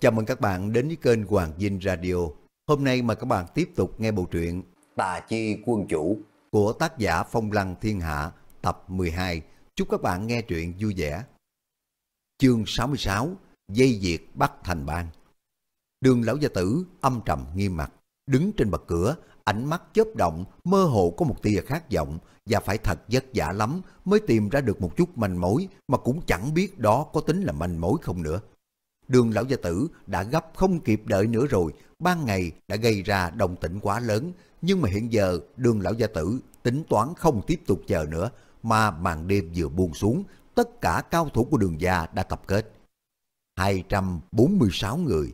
Chào mừng các bạn đến với kênh Hoàng Dinh Radio. Hôm nay mà các bạn tiếp tục nghe bộ truyện Tà Chi Quân Chủ của tác giả Phong Lăng Thiên Hạ tập 12. Chúc các bạn nghe truyện vui vẻ. Chương 66 Dây diệt Bắc Thành Bang Đường Lão Gia Tử âm trầm nghiêm mặt, đứng trên bậc cửa, ánh mắt chớp động, mơ hồ có một tia khát vọng và phải thật vất giả lắm mới tìm ra được một chút manh mối mà cũng chẳng biết đó có tính là manh mối không nữa. Đường lão gia tử đã gấp không kịp đợi nữa rồi, ban ngày đã gây ra đồng tĩnh quá lớn, nhưng mà hiện giờ đường lão gia tử tính toán không tiếp tục chờ nữa, mà màn đêm vừa buông xuống, tất cả cao thủ của đường gia đã tập kết. 246 người,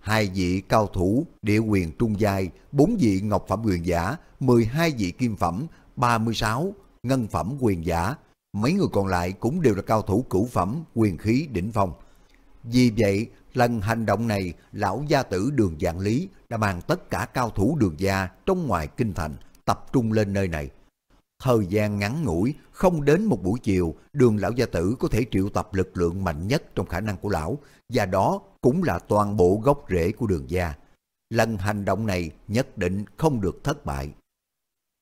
hai vị cao thủ địa quyền trung giai, bốn vị ngọc phẩm quyền giả, 12 vị kim phẩm, 36 ngân phẩm quyền giả, mấy người còn lại cũng đều là cao thủ cửu phẩm quyền khí đỉnh phong. Vì vậy, lần hành động này, lão gia tử đường dạng lý đã mang tất cả cao thủ đường gia trong ngoài kinh thành tập trung lên nơi này. Thời gian ngắn ngủi, không đến một buổi chiều, đường lão gia tử có thể triệu tập lực lượng mạnh nhất trong khả năng của lão, và đó cũng là toàn bộ gốc rễ của đường gia. Lần hành động này nhất định không được thất bại.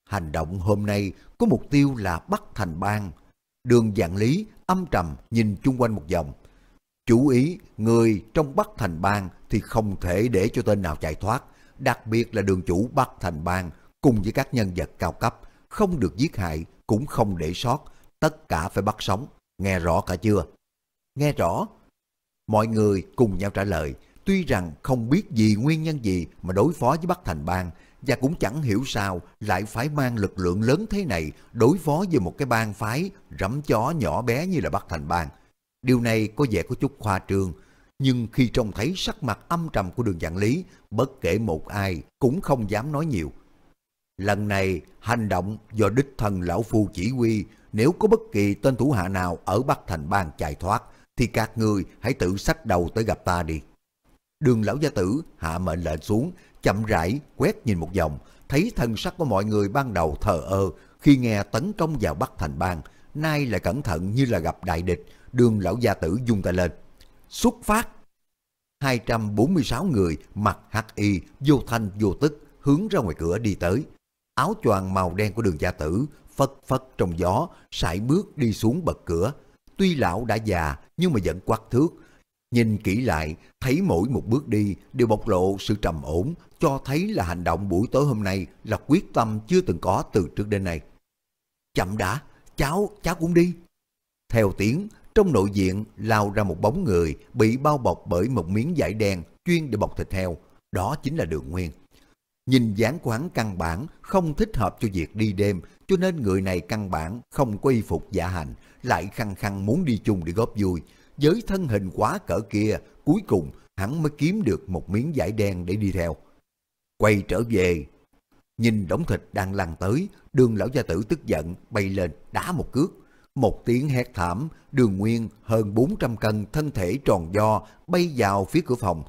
Hành động hôm nay có mục tiêu là bắt thành bang. Đường dạng lý âm trầm nhìn chung quanh một vòng, Chú ý, người trong Bắc Thành Bang thì không thể để cho tên nào chạy thoát, đặc biệt là đường chủ Bắc Thành Bang cùng với các nhân vật cao cấp, không được giết hại, cũng không để sót, tất cả phải bắt sống, nghe rõ cả chưa? Nghe rõ. Mọi người cùng nhau trả lời, tuy rằng không biết gì nguyên nhân gì mà đối phó với Bắc Thành Bang, và cũng chẳng hiểu sao lại phải mang lực lượng lớn thế này đối phó với một cái bang phái rắm chó nhỏ bé như là Bắc Thành Bang. Điều này có vẻ có chút khoa trương, nhưng khi trông thấy sắc mặt âm trầm của đường dạng lý, bất kể một ai cũng không dám nói nhiều. Lần này, hành động do đích thần lão phu chỉ huy, nếu có bất kỳ tên thủ hạ nào ở Bắc Thành Bang chạy thoát, thì các người hãy tự sách đầu tới gặp ta đi. Đường lão gia tử hạ mệnh lệnh xuống, chậm rãi quét nhìn một vòng, thấy thần sắc của mọi người ban đầu thờ ơ khi nghe tấn công vào Bắc Thành Bang, nay lại cẩn thận như là gặp đại địch, đường lão gia tử dung tay lên. Xuất phát! 246 người mặc hắc y vô thanh vô tức hướng ra ngoài cửa đi tới. Áo choàng màu đen của đường gia tử phất phất trong gió, sải bước đi xuống bậc cửa. Tuy lão đã già nhưng mà vẫn quắc thước. Nhìn kỹ lại, thấy mỗi một bước đi đều bộc lộ sự trầm ổn, cho thấy là hành động buổi tối hôm nay là quyết tâm chưa từng có từ trước đến nay. Chậm đã, cháu, cháu cũng đi. Theo tiếng, trong nội diện lao ra một bóng người bị bao bọc bởi một miếng vải đen chuyên để bọc thịt heo, đó chính là Đường Nguyên. Nhìn dáng của hắn căn bản không thích hợp cho việc đi đêm, cho nên người này căn bản không quy phục giả hành, lại khăng khăng muốn đi chung để góp vui. Với thân hình quá cỡ kia, cuối cùng hắn mới kiếm được một miếng vải đen để đi theo. Quay trở về, nhìn đống thịt đang lăn tới, đường lão gia tử tức giận bay lên đá một cước một tiếng hét thảm, đường nguyên hơn 400 cân thân thể tròn do bay vào phía cửa phòng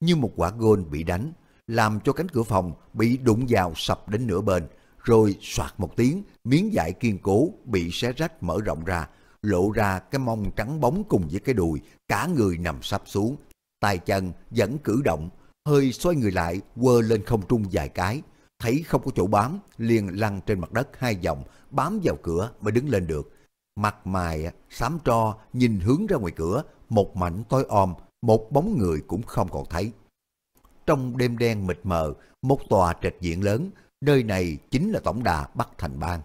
như một quả gôn bị đánh, làm cho cánh cửa phòng bị đụng vào sập đến nửa bên, rồi soạt một tiếng, miếng vải kiên cố bị xé rách mở rộng ra, lộ ra cái mông trắng bóng cùng với cái đùi, cả người nằm sắp xuống, tay chân vẫn cử động, hơi xoay người lại, quơ lên không trung vài cái, thấy không có chỗ bám, liền lăn trên mặt đất hai vòng, bám vào cửa mới đứng lên được, Mặt mày xám tro nhìn hướng ra ngoài cửa, một mảnh tối om, một bóng người cũng không còn thấy. Trong đêm đen mịt mờ, một tòa trạch diện lớn, nơi này chính là tổng đà Bắc Thành Bang.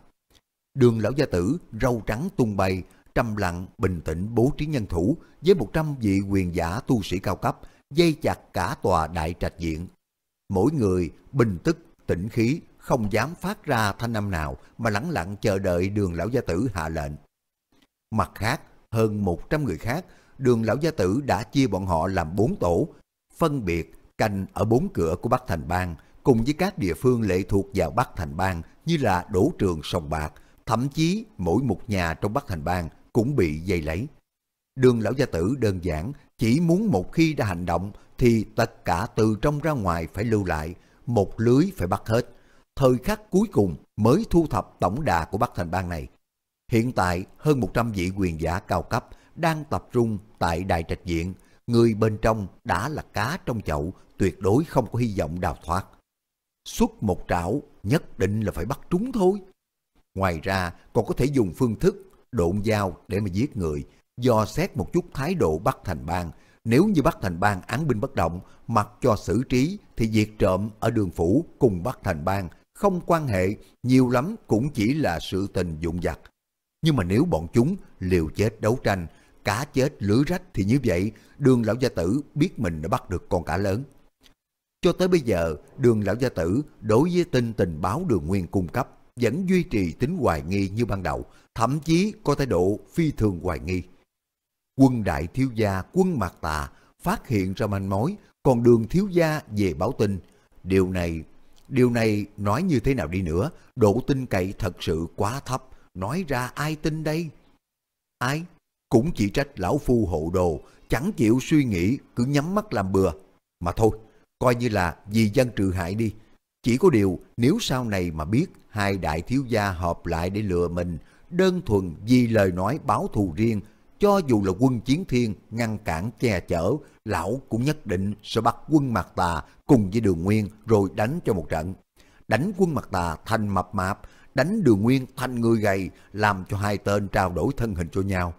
Đường lão gia tử, râu trắng tung bay, trầm lặng, bình tĩnh bố trí nhân thủ với một trăm vị quyền giả tu sĩ cao cấp, dây chặt cả tòa đại trạch diện. Mỗi người bình tức, tĩnh khí, không dám phát ra thanh âm nào mà lẳng lặng chờ đợi đường lão gia tử hạ lệnh. Mặt khác, hơn 100 người khác, đường lão gia tử đã chia bọn họ làm bốn tổ, phân biệt canh ở bốn cửa của Bắc Thành Bang cùng với các địa phương lệ thuộc vào Bắc Thành Bang như là Đỗ Trường Sòng Bạc, thậm chí mỗi một nhà trong Bắc Thành Bang cũng bị dây lấy. Đường lão gia tử đơn giản chỉ muốn một khi đã hành động thì tất cả từ trong ra ngoài phải lưu lại, một lưới phải bắt hết. Thời khắc cuối cùng mới thu thập tổng đà của Bắc Thành Bang này. Hiện tại, hơn 100 vị quyền giả cao cấp đang tập trung tại Đại Trạch Viện. Người bên trong đã là cá trong chậu, tuyệt đối không có hy vọng đào thoát. Xuất một trảo, nhất định là phải bắt trúng thôi. Ngoài ra, còn có thể dùng phương thức độn dao để mà giết người, do xét một chút thái độ bắt Thành Bang. Nếu như bắt Thành Bang án binh bất động, mặc cho xử trí thì diệt trộm ở đường phủ cùng bắt Thành Bang không quan hệ, nhiều lắm cũng chỉ là sự tình dụng vặt. Nhưng mà nếu bọn chúng liều chết đấu tranh, cá chết lưới rách thì như vậy, đường lão gia tử biết mình đã bắt được con cá lớn. Cho tới bây giờ, đường lão gia tử đối với tin tình báo đường nguyên cung cấp vẫn duy trì tính hoài nghi như ban đầu, thậm chí có thái độ phi thường hoài nghi. Quân đại thiếu gia quân mạc tà phát hiện ra manh mối, còn đường thiếu gia về báo tin. Điều này, điều này nói như thế nào đi nữa, độ tin cậy thật sự quá thấp, nói ra ai tin đây? Ai? Cũng chỉ trách lão phu hộ đồ, chẳng chịu suy nghĩ, cứ nhắm mắt làm bừa. Mà thôi, coi như là vì dân trừ hại đi. Chỉ có điều, nếu sau này mà biết hai đại thiếu gia hợp lại để lừa mình, đơn thuần vì lời nói báo thù riêng, cho dù là quân chiến thiên ngăn cản che chở, lão cũng nhất định sẽ bắt quân mặt tà cùng với đường nguyên rồi đánh cho một trận. Đánh quân mặt tà thành mập mạp đánh đường nguyên thành người gầy, làm cho hai tên trao đổi thân hình cho nhau.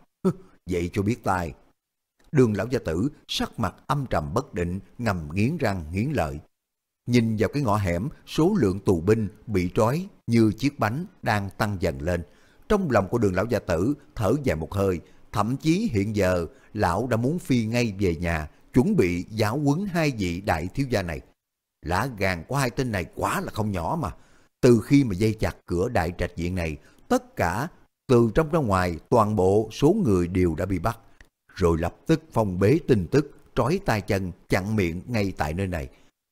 Vậy cho biết tài. Đường lão gia tử sắc mặt âm trầm bất định, ngầm nghiến răng nghiến lợi. Nhìn vào cái ngõ hẻm, số lượng tù binh bị trói như chiếc bánh đang tăng dần lên. Trong lòng của đường lão gia tử thở dài một hơi, thậm chí hiện giờ lão đã muốn phi ngay về nhà, chuẩn bị giáo quấn hai vị đại thiếu gia này. Lá gan của hai tên này quá là không nhỏ mà, từ khi mà dây chặt cửa đại trạch viện này, tất cả từ trong ra ngoài toàn bộ số người đều đã bị bắt. Rồi lập tức phong bế tin tức, trói tay chân, chặn miệng ngay tại nơi này.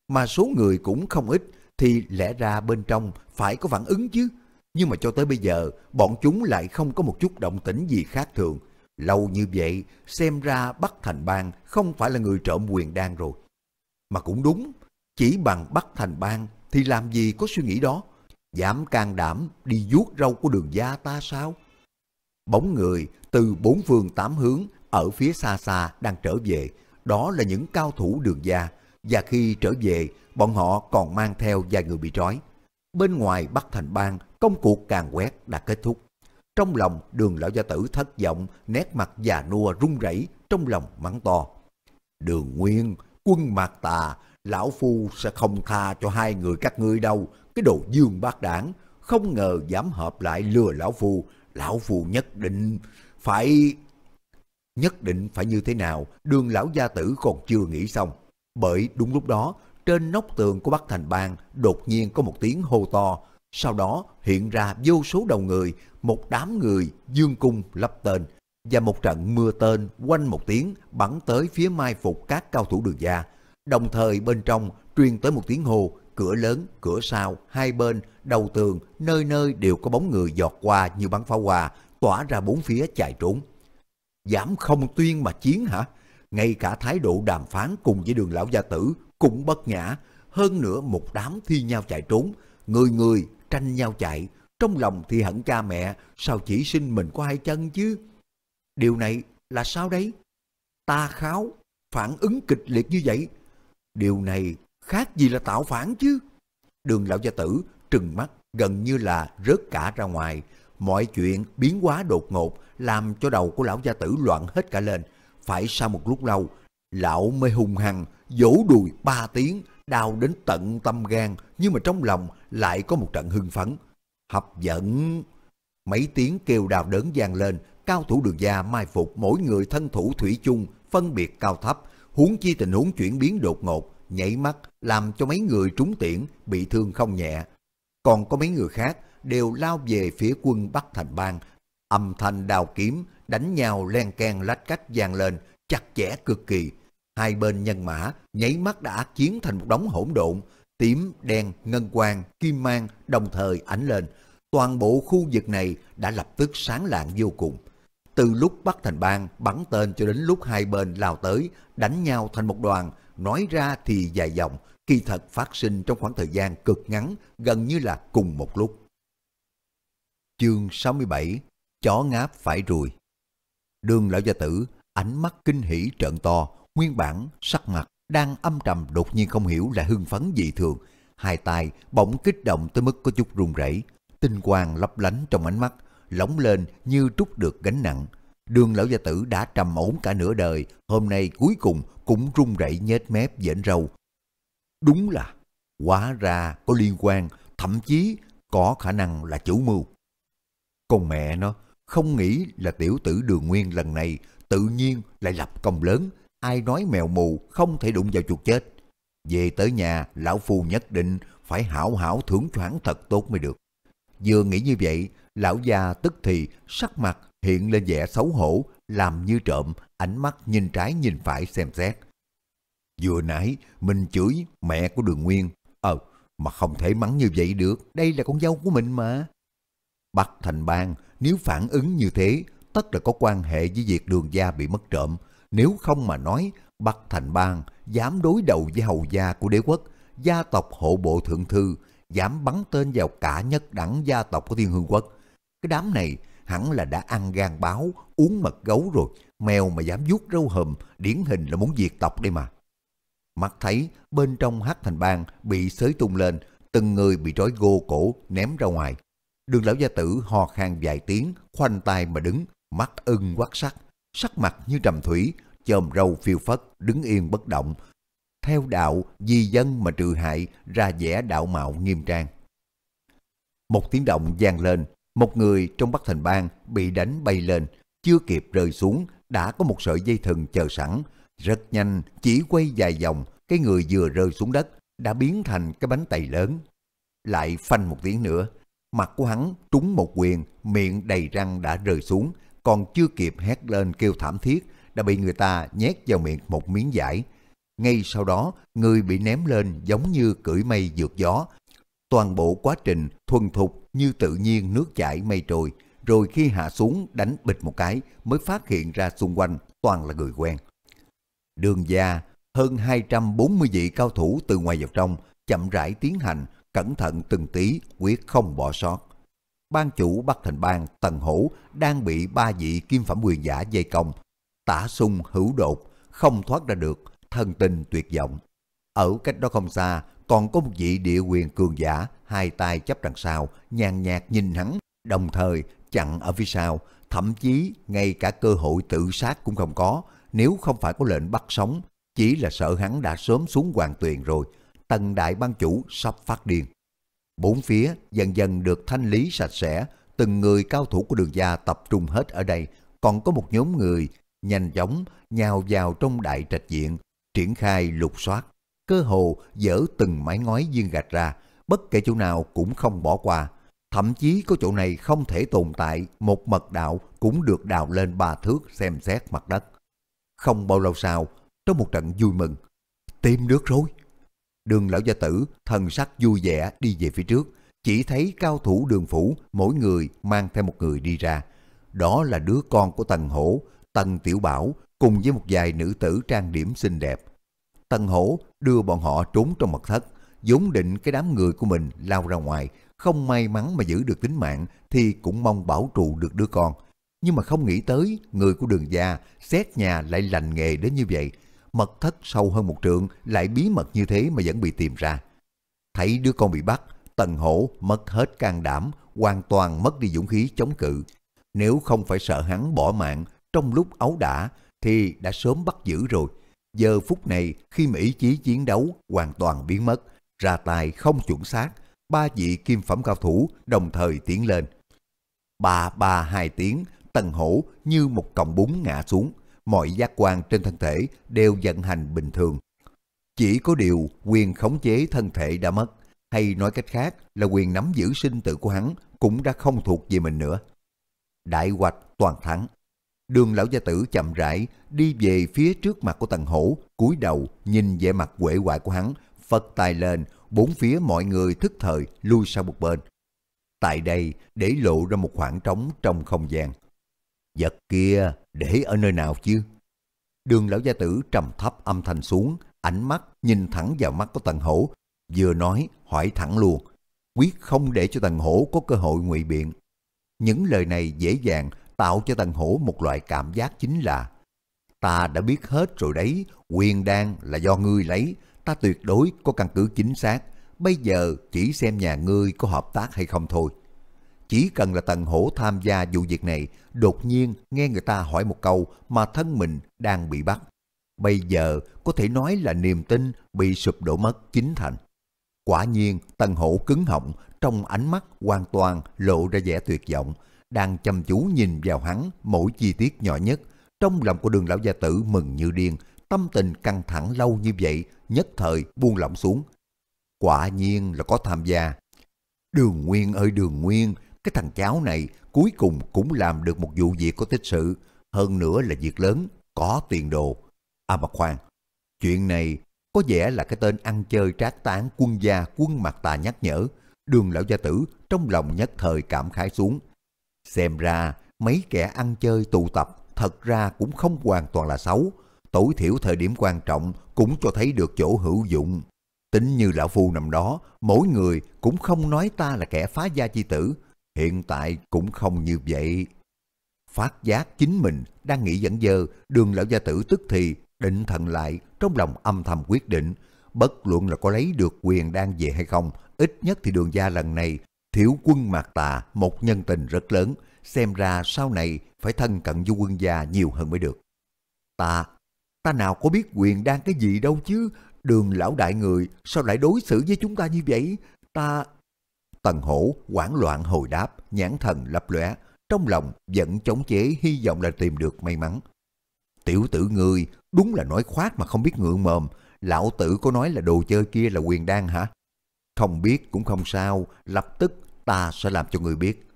Mà số người cũng không ít, thì lẽ ra bên trong phải có phản ứng chứ. Nhưng mà cho tới bây giờ, bọn chúng lại không có một chút động tĩnh gì khác thường. Lâu như vậy, xem ra Bắc Thành Bang không phải là người trộm quyền đan rồi. Mà cũng đúng, chỉ bằng Bắc Thành Bang thì làm gì có suy nghĩ đó dám can đảm đi vuốt râu của đường gia ta sao? Bóng người từ bốn phương tám hướng ở phía xa xa đang trở về, đó là những cao thủ đường gia, và khi trở về, bọn họ còn mang theo vài người bị trói. Bên ngoài Bắc Thành Bang, công cuộc càng quét đã kết thúc. Trong lòng đường lão gia tử thất vọng, nét mặt già nua run rẩy trong lòng mắng to. Đường Nguyên, quân mạc tà, Lão Phu sẽ không tha cho hai người các ngươi đâu, cái đồ dương bác đảng, không ngờ dám hợp lại lừa Lão Phu, Lão Phu nhất định phải... Nhất định phải như thế nào, đường lão gia tử còn chưa nghĩ xong. Bởi đúng lúc đó, trên nóc tường của Bắc Thành Bang đột nhiên có một tiếng hô to, sau đó hiện ra vô số đầu người, một đám người dương cung lấp tên, và một trận mưa tên quanh một tiếng bắn tới phía mai phục các cao thủ đường gia. Đồng thời bên trong truyền tới một tiếng hồ, cửa lớn, cửa sau, hai bên, đầu tường, nơi nơi đều có bóng người giọt qua như bắn pháo hoa, tỏa ra bốn phía chạy trốn. Giảm không tuyên mà chiến hả? Ngay cả thái độ đàm phán cùng với đường lão gia tử cũng bất nhã, hơn nữa một đám thi nhau chạy trốn, người người tranh nhau chạy, trong lòng thì hận cha mẹ, sao chỉ sinh mình có hai chân chứ? Điều này là sao đấy? Ta kháo, phản ứng kịch liệt như vậy, Điều này khác gì là tạo phản chứ? Đường lão gia tử trừng mắt gần như là rớt cả ra ngoài. Mọi chuyện biến quá đột ngột làm cho đầu của lão gia tử loạn hết cả lên. Phải sau một lúc lâu, lão mới hùng hằng vỗ đùi ba tiếng, đau đến tận tâm gan, nhưng mà trong lòng lại có một trận hưng phấn. Hấp dẫn! Mấy tiếng kêu đào đớn vang lên, cao thủ đường gia mai phục mỗi người thân thủ thủy chung, phân biệt cao thấp, huống chi tình huống chuyển biến đột ngột, nhảy mắt làm cho mấy người trúng tiễn bị thương không nhẹ. Còn có mấy người khác đều lao về phía quân Bắc Thành Bang, âm thanh đào kiếm, đánh nhau len can lách cách vang lên, chặt chẽ cực kỳ. Hai bên nhân mã nhảy mắt đã chiến thành một đống hỗn độn, tím, đen, ngân quang, kim mang đồng thời ảnh lên. Toàn bộ khu vực này đã lập tức sáng lạng vô cùng từ lúc bắt thành bang bắn tên cho đến lúc hai bên lao tới, đánh nhau thành một đoàn, nói ra thì dài dòng, kỳ thật phát sinh trong khoảng thời gian cực ngắn, gần như là cùng một lúc. Chương 67 Chó ngáp phải ruồi Đường lão gia tử, ánh mắt kinh hỉ trợn to, nguyên bản, sắc mặt, đang âm trầm đột nhiên không hiểu là hưng phấn dị thường. Hai tay bỗng kích động tới mức có chút run rẩy, tinh quang lấp lánh trong ánh mắt, lỏng lên như trút được gánh nặng. Đường lão gia tử đã trầm ổn cả nửa đời, hôm nay cuối cùng cũng run rẩy nhếch mép dễn râu. Đúng là, quá ra có liên quan, thậm chí có khả năng là chủ mưu. Còn mẹ nó, không nghĩ là tiểu tử đường nguyên lần này tự nhiên lại lập công lớn, ai nói mèo mù không thể đụng vào chuột chết. Về tới nhà, lão phu nhất định phải hảo hảo thưởng thoảng thật tốt mới được. Vừa nghĩ như vậy, Lão già tức thì sắc mặt hiện lên vẻ xấu hổ, làm như trộm, ánh mắt nhìn trái nhìn phải xem xét. Vừa nãy mình chửi mẹ của đường Nguyên, ờ, mà không thể mắng như vậy được, đây là con dâu của mình mà. Bắc Thành Bang nếu phản ứng như thế, tất là có quan hệ với việc đường gia bị mất trộm, nếu không mà nói Bắc Thành Bang dám đối đầu với hầu gia của đế quốc, gia tộc hộ bộ thượng thư, dám bắn tên vào cả nhất đẳng gia tộc của thiên hương quốc, cái đám này hẳn là đã ăn gan báo, uống mật gấu rồi, mèo mà dám vuốt râu hùm, điển hình là muốn diệt tộc đây mà. Mắt thấy bên trong hát thành bang bị xới tung lên, từng người bị trói gô cổ ném ra ngoài. Đường lão gia tử ho khan vài tiếng, khoanh tay mà đứng, mắt ưng quát sắc, sắc mặt như trầm thủy, chồm râu phiêu phất, đứng yên bất động. Theo đạo, di dân mà trừ hại, ra vẻ đạo mạo nghiêm trang. Một tiếng động vang lên, một người trong Bắc Thành Bang bị đánh bay lên, chưa kịp rơi xuống, đã có một sợi dây thừng chờ sẵn. Rất nhanh, chỉ quay vài vòng, cái người vừa rơi xuống đất đã biến thành cái bánh tay lớn. Lại phanh một tiếng nữa, mặt của hắn trúng một quyền, miệng đầy răng đã rơi xuống, còn chưa kịp hét lên kêu thảm thiết, đã bị người ta nhét vào miệng một miếng vải. Ngay sau đó, người bị ném lên giống như cưỡi mây vượt gió, toàn bộ quá trình thuần thục như tự nhiên nước chảy mây trôi, rồi khi hạ xuống đánh bịch một cái mới phát hiện ra xung quanh toàn là người quen. Đường gia, hơn 240 vị cao thủ từ ngoài vào trong chậm rãi tiến hành, cẩn thận từng tí, quyết không bỏ sót. Ban chủ Bắc Thành Bang Tần Hổ đang bị ba vị kim phẩm quyền giả dây công, tả sung hữu đột, không thoát ra được, thần tình tuyệt vọng. Ở cách đó không xa, còn có một vị địa quyền cường giả, hai tay chấp đằng sau, nhàn nhạt nhìn hắn, đồng thời chặn ở phía sau, thậm chí ngay cả cơ hội tự sát cũng không có, nếu không phải có lệnh bắt sống, chỉ là sợ hắn đã sớm xuống hoàng tuyền rồi, tần đại ban chủ sắp phát điên. Bốn phía dần dần được thanh lý sạch sẽ, từng người cao thủ của đường gia tập trung hết ở đây, còn có một nhóm người nhanh chóng nhào vào trong đại trạch diện, triển khai lục soát cơ hồ dỡ từng mái ngói viên gạch ra, bất kể chỗ nào cũng không bỏ qua. Thậm chí có chỗ này không thể tồn tại, một mật đạo cũng được đào lên ba thước xem xét mặt đất. Không bao lâu sau, trong một trận vui mừng, tìm được rồi. Đường lão gia tử, thần sắc vui vẻ đi về phía trước, chỉ thấy cao thủ đường phủ mỗi người mang theo một người đi ra. Đó là đứa con của Tần Hổ, Tần Tiểu Bảo cùng với một vài nữ tử trang điểm xinh đẹp Tần Hổ đưa bọn họ trốn trong mật thất, vốn định cái đám người của mình lao ra ngoài, không may mắn mà giữ được tính mạng thì cũng mong bảo trụ được đứa con. Nhưng mà không nghĩ tới người của đường gia xét nhà lại lành nghề đến như vậy. Mật thất sâu hơn một trượng lại bí mật như thế mà vẫn bị tìm ra. Thấy đứa con bị bắt, Tần Hổ mất hết can đảm, hoàn toàn mất đi dũng khí chống cự. Nếu không phải sợ hắn bỏ mạng trong lúc ấu đả thì đã sớm bắt giữ rồi. Giờ phút này khi mỹ chí chiến đấu hoàn toàn biến mất, ra tài không chuẩn xác, ba vị kim phẩm cao thủ đồng thời tiến lên. Ba ba hai tiếng, tần hổ như một cọng bún ngã xuống, mọi giác quan trên thân thể đều vận hành bình thường. Chỉ có điều quyền khống chế thân thể đã mất, hay nói cách khác là quyền nắm giữ sinh tử của hắn cũng đã không thuộc về mình nữa. Đại hoạch toàn thắng. Đường lão gia tử chậm rãi đi về phía trước mặt của Tần Hổ, cúi đầu nhìn vẻ mặt quệ hoại của hắn, phật tài lên, bốn phía mọi người thức thời lui sang một bên. Tại đây để lộ ra một khoảng trống trong không gian. Vật kia để ở nơi nào chứ? Đường lão gia tử trầm thấp âm thanh xuống, ánh mắt nhìn thẳng vào mắt của Tần Hổ, vừa nói hỏi thẳng luôn, quyết không để cho Tần Hổ có cơ hội ngụy biện. Những lời này dễ dàng tạo cho tần Hổ một loại cảm giác chính là Ta đã biết hết rồi đấy, quyền đan là do ngươi lấy, ta tuyệt đối có căn cứ chính xác, bây giờ chỉ xem nhà ngươi có hợp tác hay không thôi. Chỉ cần là Tần Hổ tham gia vụ việc này, đột nhiên nghe người ta hỏi một câu mà thân mình đang bị bắt. Bây giờ có thể nói là niềm tin bị sụp đổ mất chính thành. Quả nhiên, Tần Hổ cứng họng, trong ánh mắt hoàn toàn lộ ra vẻ tuyệt vọng, đang chăm chú nhìn vào hắn mỗi chi tiết nhỏ nhất. Trong lòng của đường lão gia tử mừng như điên, tâm tình căng thẳng lâu như vậy, nhất thời buông lỏng xuống. Quả nhiên là có tham gia. Đường Nguyên ơi Đường Nguyên, cái thằng cháu này cuối cùng cũng làm được một vụ việc có tích sự, hơn nữa là việc lớn, có tiền đồ. À mà khoan, chuyện này có vẻ là cái tên ăn chơi trác tán quân gia quân mặt tà nhắc nhở. Đường lão gia tử trong lòng nhất thời cảm khái xuống, Xem ra, mấy kẻ ăn chơi tụ tập thật ra cũng không hoàn toàn là xấu, tối thiểu thời điểm quan trọng cũng cho thấy được chỗ hữu dụng. Tính như lão phu nằm đó, mỗi người cũng không nói ta là kẻ phá gia chi tử, hiện tại cũng không như vậy. Phát giác chính mình đang nghĩ dẫn dơ, đường lão gia tử tức thì định thần lại trong lòng âm thầm quyết định, bất luận là có lấy được quyền đang về hay không, ít nhất thì đường gia lần này Thiếu quân Mạc Tà một nhân tình rất lớn, xem ra sau này phải thân cận du quân gia nhiều hơn mới được. Ta, ta nào có biết quyền đang cái gì đâu chứ, đường lão đại người sao lại đối xử với chúng ta như vậy, ta... Tần hổ hoảng loạn hồi đáp, nhãn thần lấp lóe trong lòng vẫn chống chế hy vọng là tìm được may mắn. Tiểu tử người đúng là nói khoác mà không biết ngượng mồm, lão tử có nói là đồ chơi kia là quyền đan hả? Không biết cũng không sao, lập tức ta sẽ làm cho người biết.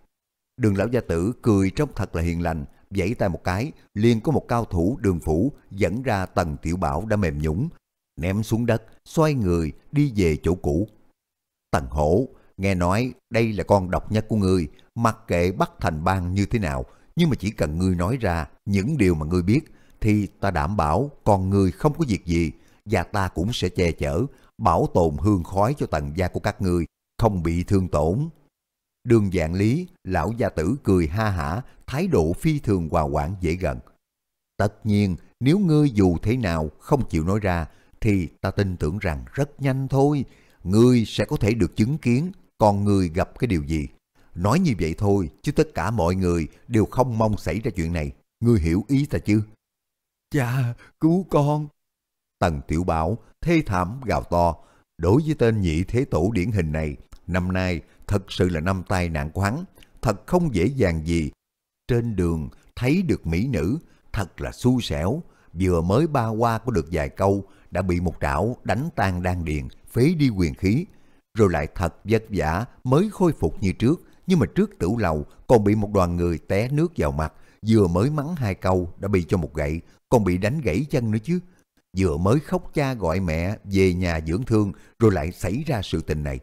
Đường lão gia tử cười trông thật là hiền lành, vẫy tay một cái, liền có một cao thủ đường phủ dẫn ra tầng tiểu bảo đã mềm nhũng, ném xuống đất, xoay người đi về chỗ cũ. Tần hổ, nghe nói đây là con độc nhất của người, mặc kệ bắt thành bang như thế nào, nhưng mà chỉ cần ngươi nói ra những điều mà ngươi biết, thì ta đảm bảo con người không có việc gì, và ta cũng sẽ che chở, bảo tồn hương khói cho tần gia của các ngươi, không bị thương tổn, Đường dạng lý, lão gia tử cười ha hả, thái độ phi thường hòa quản dễ gần. Tất nhiên, nếu ngươi dù thế nào không chịu nói ra, thì ta tin tưởng rằng rất nhanh thôi, ngươi sẽ có thể được chứng kiến còn ngươi gặp cái điều gì. Nói như vậy thôi, chứ tất cả mọi người đều không mong xảy ra chuyện này. Ngươi hiểu ý ta chứ? Cha, dạ, cứu con! Tần Tiểu Bảo thê thảm gào to. Đối với tên nhị thế tổ điển hình này, năm nay thật sự là năm tai nạn quán thật không dễ dàng gì. Trên đường thấy được mỹ nữ, thật là xui xẻo, vừa mới ba qua có được vài câu, đã bị một trảo đánh tan đan điền, phế đi quyền khí, rồi lại thật vất vả mới khôi phục như trước, nhưng mà trước tửu lầu còn bị một đoàn người té nước vào mặt, vừa mới mắng hai câu đã bị cho một gậy, còn bị đánh gãy chân nữa chứ. Vừa mới khóc cha gọi mẹ về nhà dưỡng thương rồi lại xảy ra sự tình này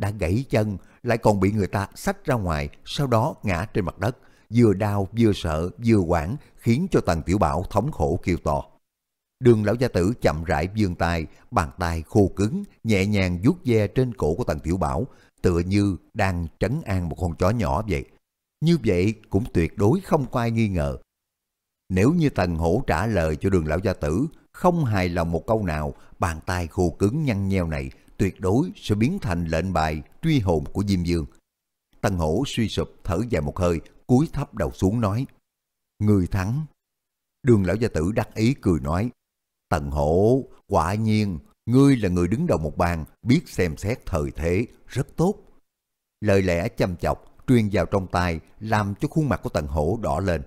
đã gãy chân, lại còn bị người ta xách ra ngoài, sau đó ngã trên mặt đất. Vừa đau, vừa sợ, vừa quảng, khiến cho Tần Tiểu Bảo thống khổ kêu to. Đường lão gia tử chậm rãi vươn tay, bàn tay khô cứng, nhẹ nhàng vuốt ve trên cổ của Tần Tiểu Bảo, tựa như đang trấn an một con chó nhỏ vậy. Như vậy cũng tuyệt đối không có ai nghi ngờ. Nếu như Tần Hổ trả lời cho đường lão gia tử, không hài lòng một câu nào, bàn tay khô cứng nhăn nheo này tuyệt đối sẽ biến thành lệnh bài truy hồn của Diêm Dương. Tân Hổ suy sụp thở dài một hơi, cúi thấp đầu xuống nói. Người thắng. Đường lão gia tử đắc ý cười nói. Tần Hổ, quả nhiên, ngươi là người đứng đầu một bàn, biết xem xét thời thế, rất tốt. Lời lẽ chăm chọc, truyền vào trong tai, làm cho khuôn mặt của Tần Hổ đỏ lên.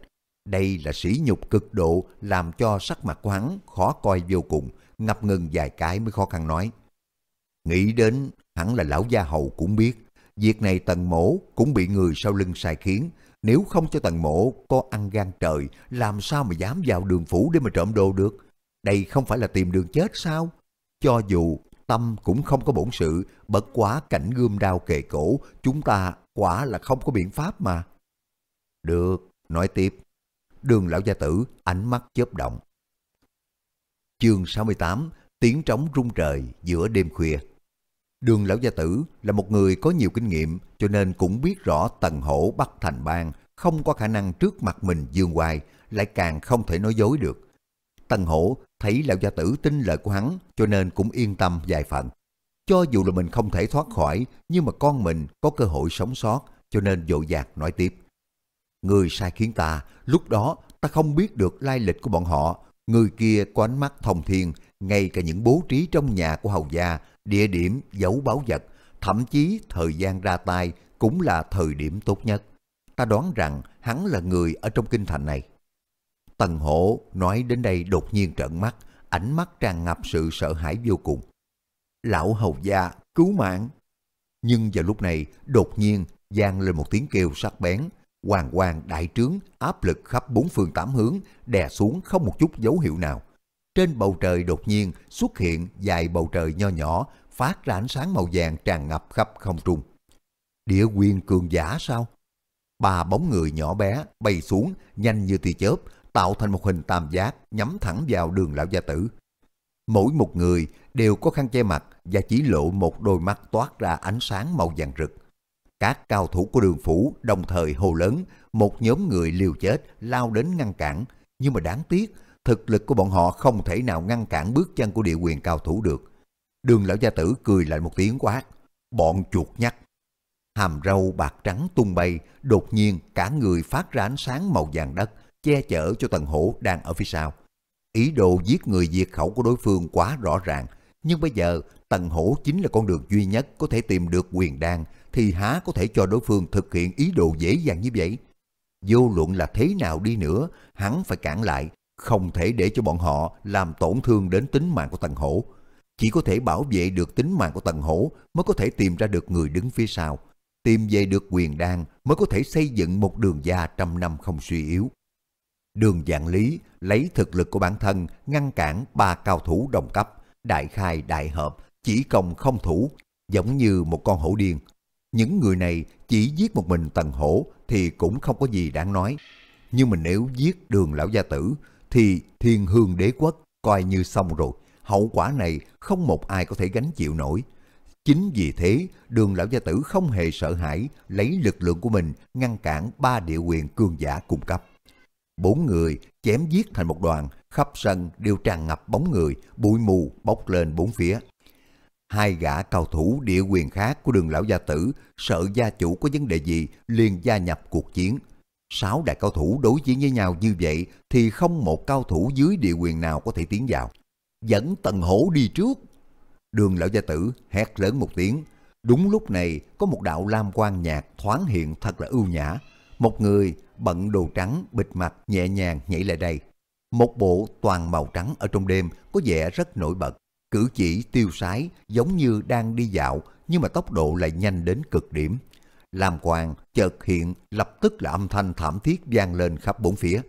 Đây là sỉ nhục cực độ, làm cho sắc mặt của hắn khó coi vô cùng, ngập ngừng vài cái mới khó khăn nói. Nghĩ đến hẳn là lão gia hầu cũng biết, việc này tần mổ cũng bị người sau lưng sai khiến, nếu không cho tần mổ có ăn gan trời, làm sao mà dám vào đường phủ để mà trộm đồ được? Đây không phải là tìm đường chết sao? Cho dù tâm cũng không có bổn sự, bất quá cảnh gươm đao kề cổ, chúng ta quả là không có biện pháp mà. Được, nói tiếp. Đường lão gia tử, ánh mắt chớp động. Chương 68, tiếng trống rung trời giữa đêm khuya. Đường Lão Gia Tử là một người có nhiều kinh nghiệm cho nên cũng biết rõ tần hổ bắt thành bang không có khả năng trước mặt mình dương hoài lại càng không thể nói dối được. Tần hổ thấy Lão Gia Tử tin lời của hắn cho nên cũng yên tâm vài phần. Cho dù là mình không thể thoát khỏi nhưng mà con mình có cơ hội sống sót cho nên dội dạc nói tiếp. Người sai khiến ta, lúc đó ta không biết được lai lịch của bọn họ. Người kia có ánh mắt thông thiên, ngay cả những bố trí trong nhà của hầu gia địa điểm giấu báu vật, thậm chí thời gian ra tay cũng là thời điểm tốt nhất. Ta đoán rằng hắn là người ở trong kinh thành này. Tần Hổ nói đến đây đột nhiên trợn mắt, ánh mắt tràn ngập sự sợ hãi vô cùng. Lão hầu gia, cứu mạng! Nhưng vào lúc này, đột nhiên vang lên một tiếng kêu sắc bén, hoàng hoàng đại trướng, áp lực khắp bốn phương tám hướng, đè xuống không một chút dấu hiệu nào. Trên bầu trời đột nhiên xuất hiện vài bầu trời nho nhỏ, phát ra ánh sáng màu vàng tràn ngập khắp không trung. Địa quyền cường giả sao? Ba bóng người nhỏ bé bay xuống, nhanh như tia chớp, tạo thành một hình tam giác nhắm thẳng vào đường lão gia tử. Mỗi một người đều có khăn che mặt và chỉ lộ một đôi mắt toát ra ánh sáng màu vàng rực. Các cao thủ của đường phủ đồng thời hô lớn, một nhóm người liều chết lao đến ngăn cản, nhưng mà đáng tiếc thực lực của bọn họ không thể nào ngăn cản bước chân của địa quyền cao thủ được. Đường lão gia tử cười lại một tiếng quát, bọn chuột nhắt. Hàm râu bạc trắng tung bay, đột nhiên cả người phát ra ánh sáng màu vàng đất, che chở cho tần hổ đang ở phía sau. Ý đồ giết người diệt khẩu của đối phương quá rõ ràng, nhưng bây giờ tần hổ chính là con đường duy nhất có thể tìm được quyền đan, thì há có thể cho đối phương thực hiện ý đồ dễ dàng như vậy. Vô luận là thế nào đi nữa, hắn phải cản lại, không thể để cho bọn họ làm tổn thương đến tính mạng của Tần Hổ. Chỉ có thể bảo vệ được tính mạng của Tần Hổ mới có thể tìm ra được người đứng phía sau. Tìm về được quyền đan mới có thể xây dựng một đường gia trăm năm không suy yếu. Đường dạng lý lấy thực lực của bản thân ngăn cản ba cao thủ đồng cấp, đại khai đại hợp, chỉ công không thủ, giống như một con hổ điên. Những người này chỉ giết một mình Tần Hổ thì cũng không có gì đáng nói. Nhưng mà nếu giết đường lão gia tử thì thiên hương đế quốc coi như xong rồi. Hậu quả này không một ai có thể gánh chịu nổi. Chính vì thế, đường lão gia tử không hề sợ hãi lấy lực lượng của mình ngăn cản ba địa quyền cương giả cung cấp. Bốn người chém giết thành một đoàn, khắp sân đều tràn ngập bóng người, bụi mù bốc lên bốn phía. Hai gã cao thủ địa quyền khác của đường lão gia tử sợ gia chủ có vấn đề gì liền gia nhập cuộc chiến, sáu đại cao thủ đối chiến với nhau như vậy thì không một cao thủ dưới địa quyền nào có thể tiến vào. Dẫn tần hổ đi trước. Đường lão gia tử hét lớn một tiếng. Đúng lúc này có một đạo lam quan nhạc thoáng hiện thật là ưu nhã. Một người bận đồ trắng bịt mặt nhẹ nhàng nhảy lại đây. Một bộ toàn màu trắng ở trong đêm có vẻ rất nổi bật. Cử chỉ tiêu sái giống như đang đi dạo nhưng mà tốc độ lại nhanh đến cực điểm Lam quàng chợt hiện lập tức là âm thanh thảm thiết vang lên khắp bốn phía.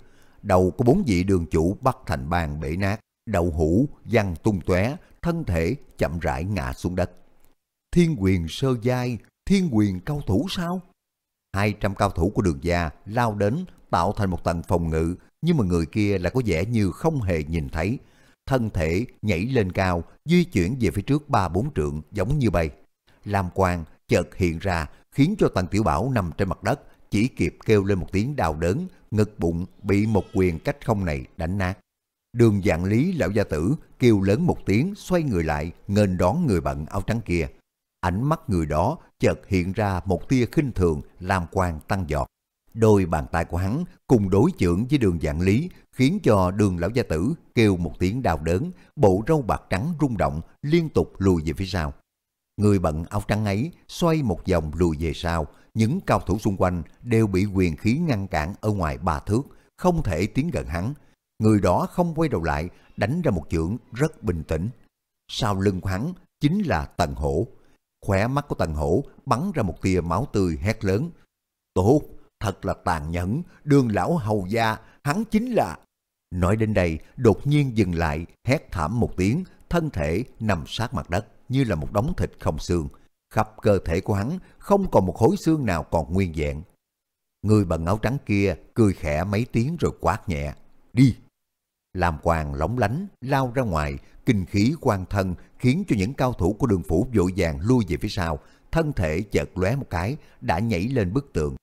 Đầu của bốn vị đường chủ bắt thành bàn bể nát, đầu hũ văng tung tóe, thân thể chậm rãi ngã xuống đất. Thiên quyền sơ giai, thiên quyền cao thủ sao? 200 cao thủ của đường gia lao đến tạo thành một tầng phòng ngự nhưng mà người kia lại có vẻ như không hề nhìn thấy. Thân thể nhảy lên cao, di chuyển về phía trước ba bốn trượng giống như bay. Lam Quang chợt hiện ra khiến cho Tần Tiểu Bảo nằm trên mặt đất, chỉ kịp kêu lên một tiếng đau đớn, ngực bụng bị một quyền cách không này đánh nát. Đường dạng lý lão gia tử kêu lớn một tiếng xoay người lại nghênh đón người bận áo trắng kia. Ánh mắt người đó chợt hiện ra một tia khinh thường làm quan tăng giọt. Đôi bàn tay của hắn cùng đối chưởng với đường dạng lý khiến cho đường lão gia tử kêu một tiếng đau đớn, bộ râu bạc trắng rung động liên tục lùi về phía sau. Người bận áo trắng ấy xoay một vòng lùi về sau, những cao thủ xung quanh đều bị quyền khí ngăn cản ở ngoài ba thước, không thể tiến gần hắn. Người đó không quay đầu lại, đánh ra một chưởng rất bình tĩnh. Sau lưng hắn chính là Tần Hổ. Khỏe mắt của Tần Hổ bắn ra một tia máu tươi hét lớn. Tốt, thật là tàn nhẫn, đường lão hầu gia, hắn chính là... Nói đến đây, đột nhiên dừng lại, hét thảm một tiếng, thân thể nằm sát mặt đất như là một đống thịt không xương. Khắp cơ thể của hắn không còn một khối xương nào còn nguyên vẹn. Người bằng áo trắng kia cười khẽ mấy tiếng rồi quát nhẹ. Đi! Làm quàng lóng lánh, lao ra ngoài, kinh khí quan thân khiến cho những cao thủ của đường phủ vội vàng lui về phía sau. Thân thể chợt lóe một cái, đã nhảy lên bức tường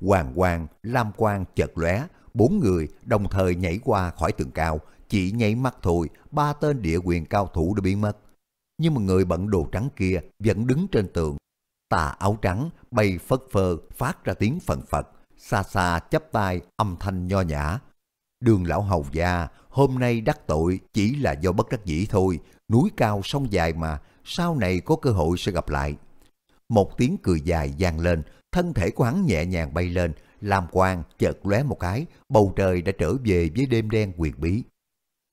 Hoàng quang, lam quang chợt lóe, bốn người đồng thời nhảy qua khỏi tường cao. Chỉ nhảy mắt thôi, ba tên địa quyền cao thủ đã biến mất nhưng mà người bận đồ trắng kia vẫn đứng trên tượng. Tà áo trắng bay phất phơ phát ra tiếng phần phật, xa xa chắp tay âm thanh nho nhã. Đường lão hầu gia hôm nay đắc tội chỉ là do bất đắc dĩ thôi, núi cao sông dài mà, sau này có cơ hội sẽ gặp lại. Một tiếng cười dài vang lên, thân thể của hắn nhẹ nhàng bay lên, làm quang chợt lóe một cái, bầu trời đã trở về với đêm đen quyền bí.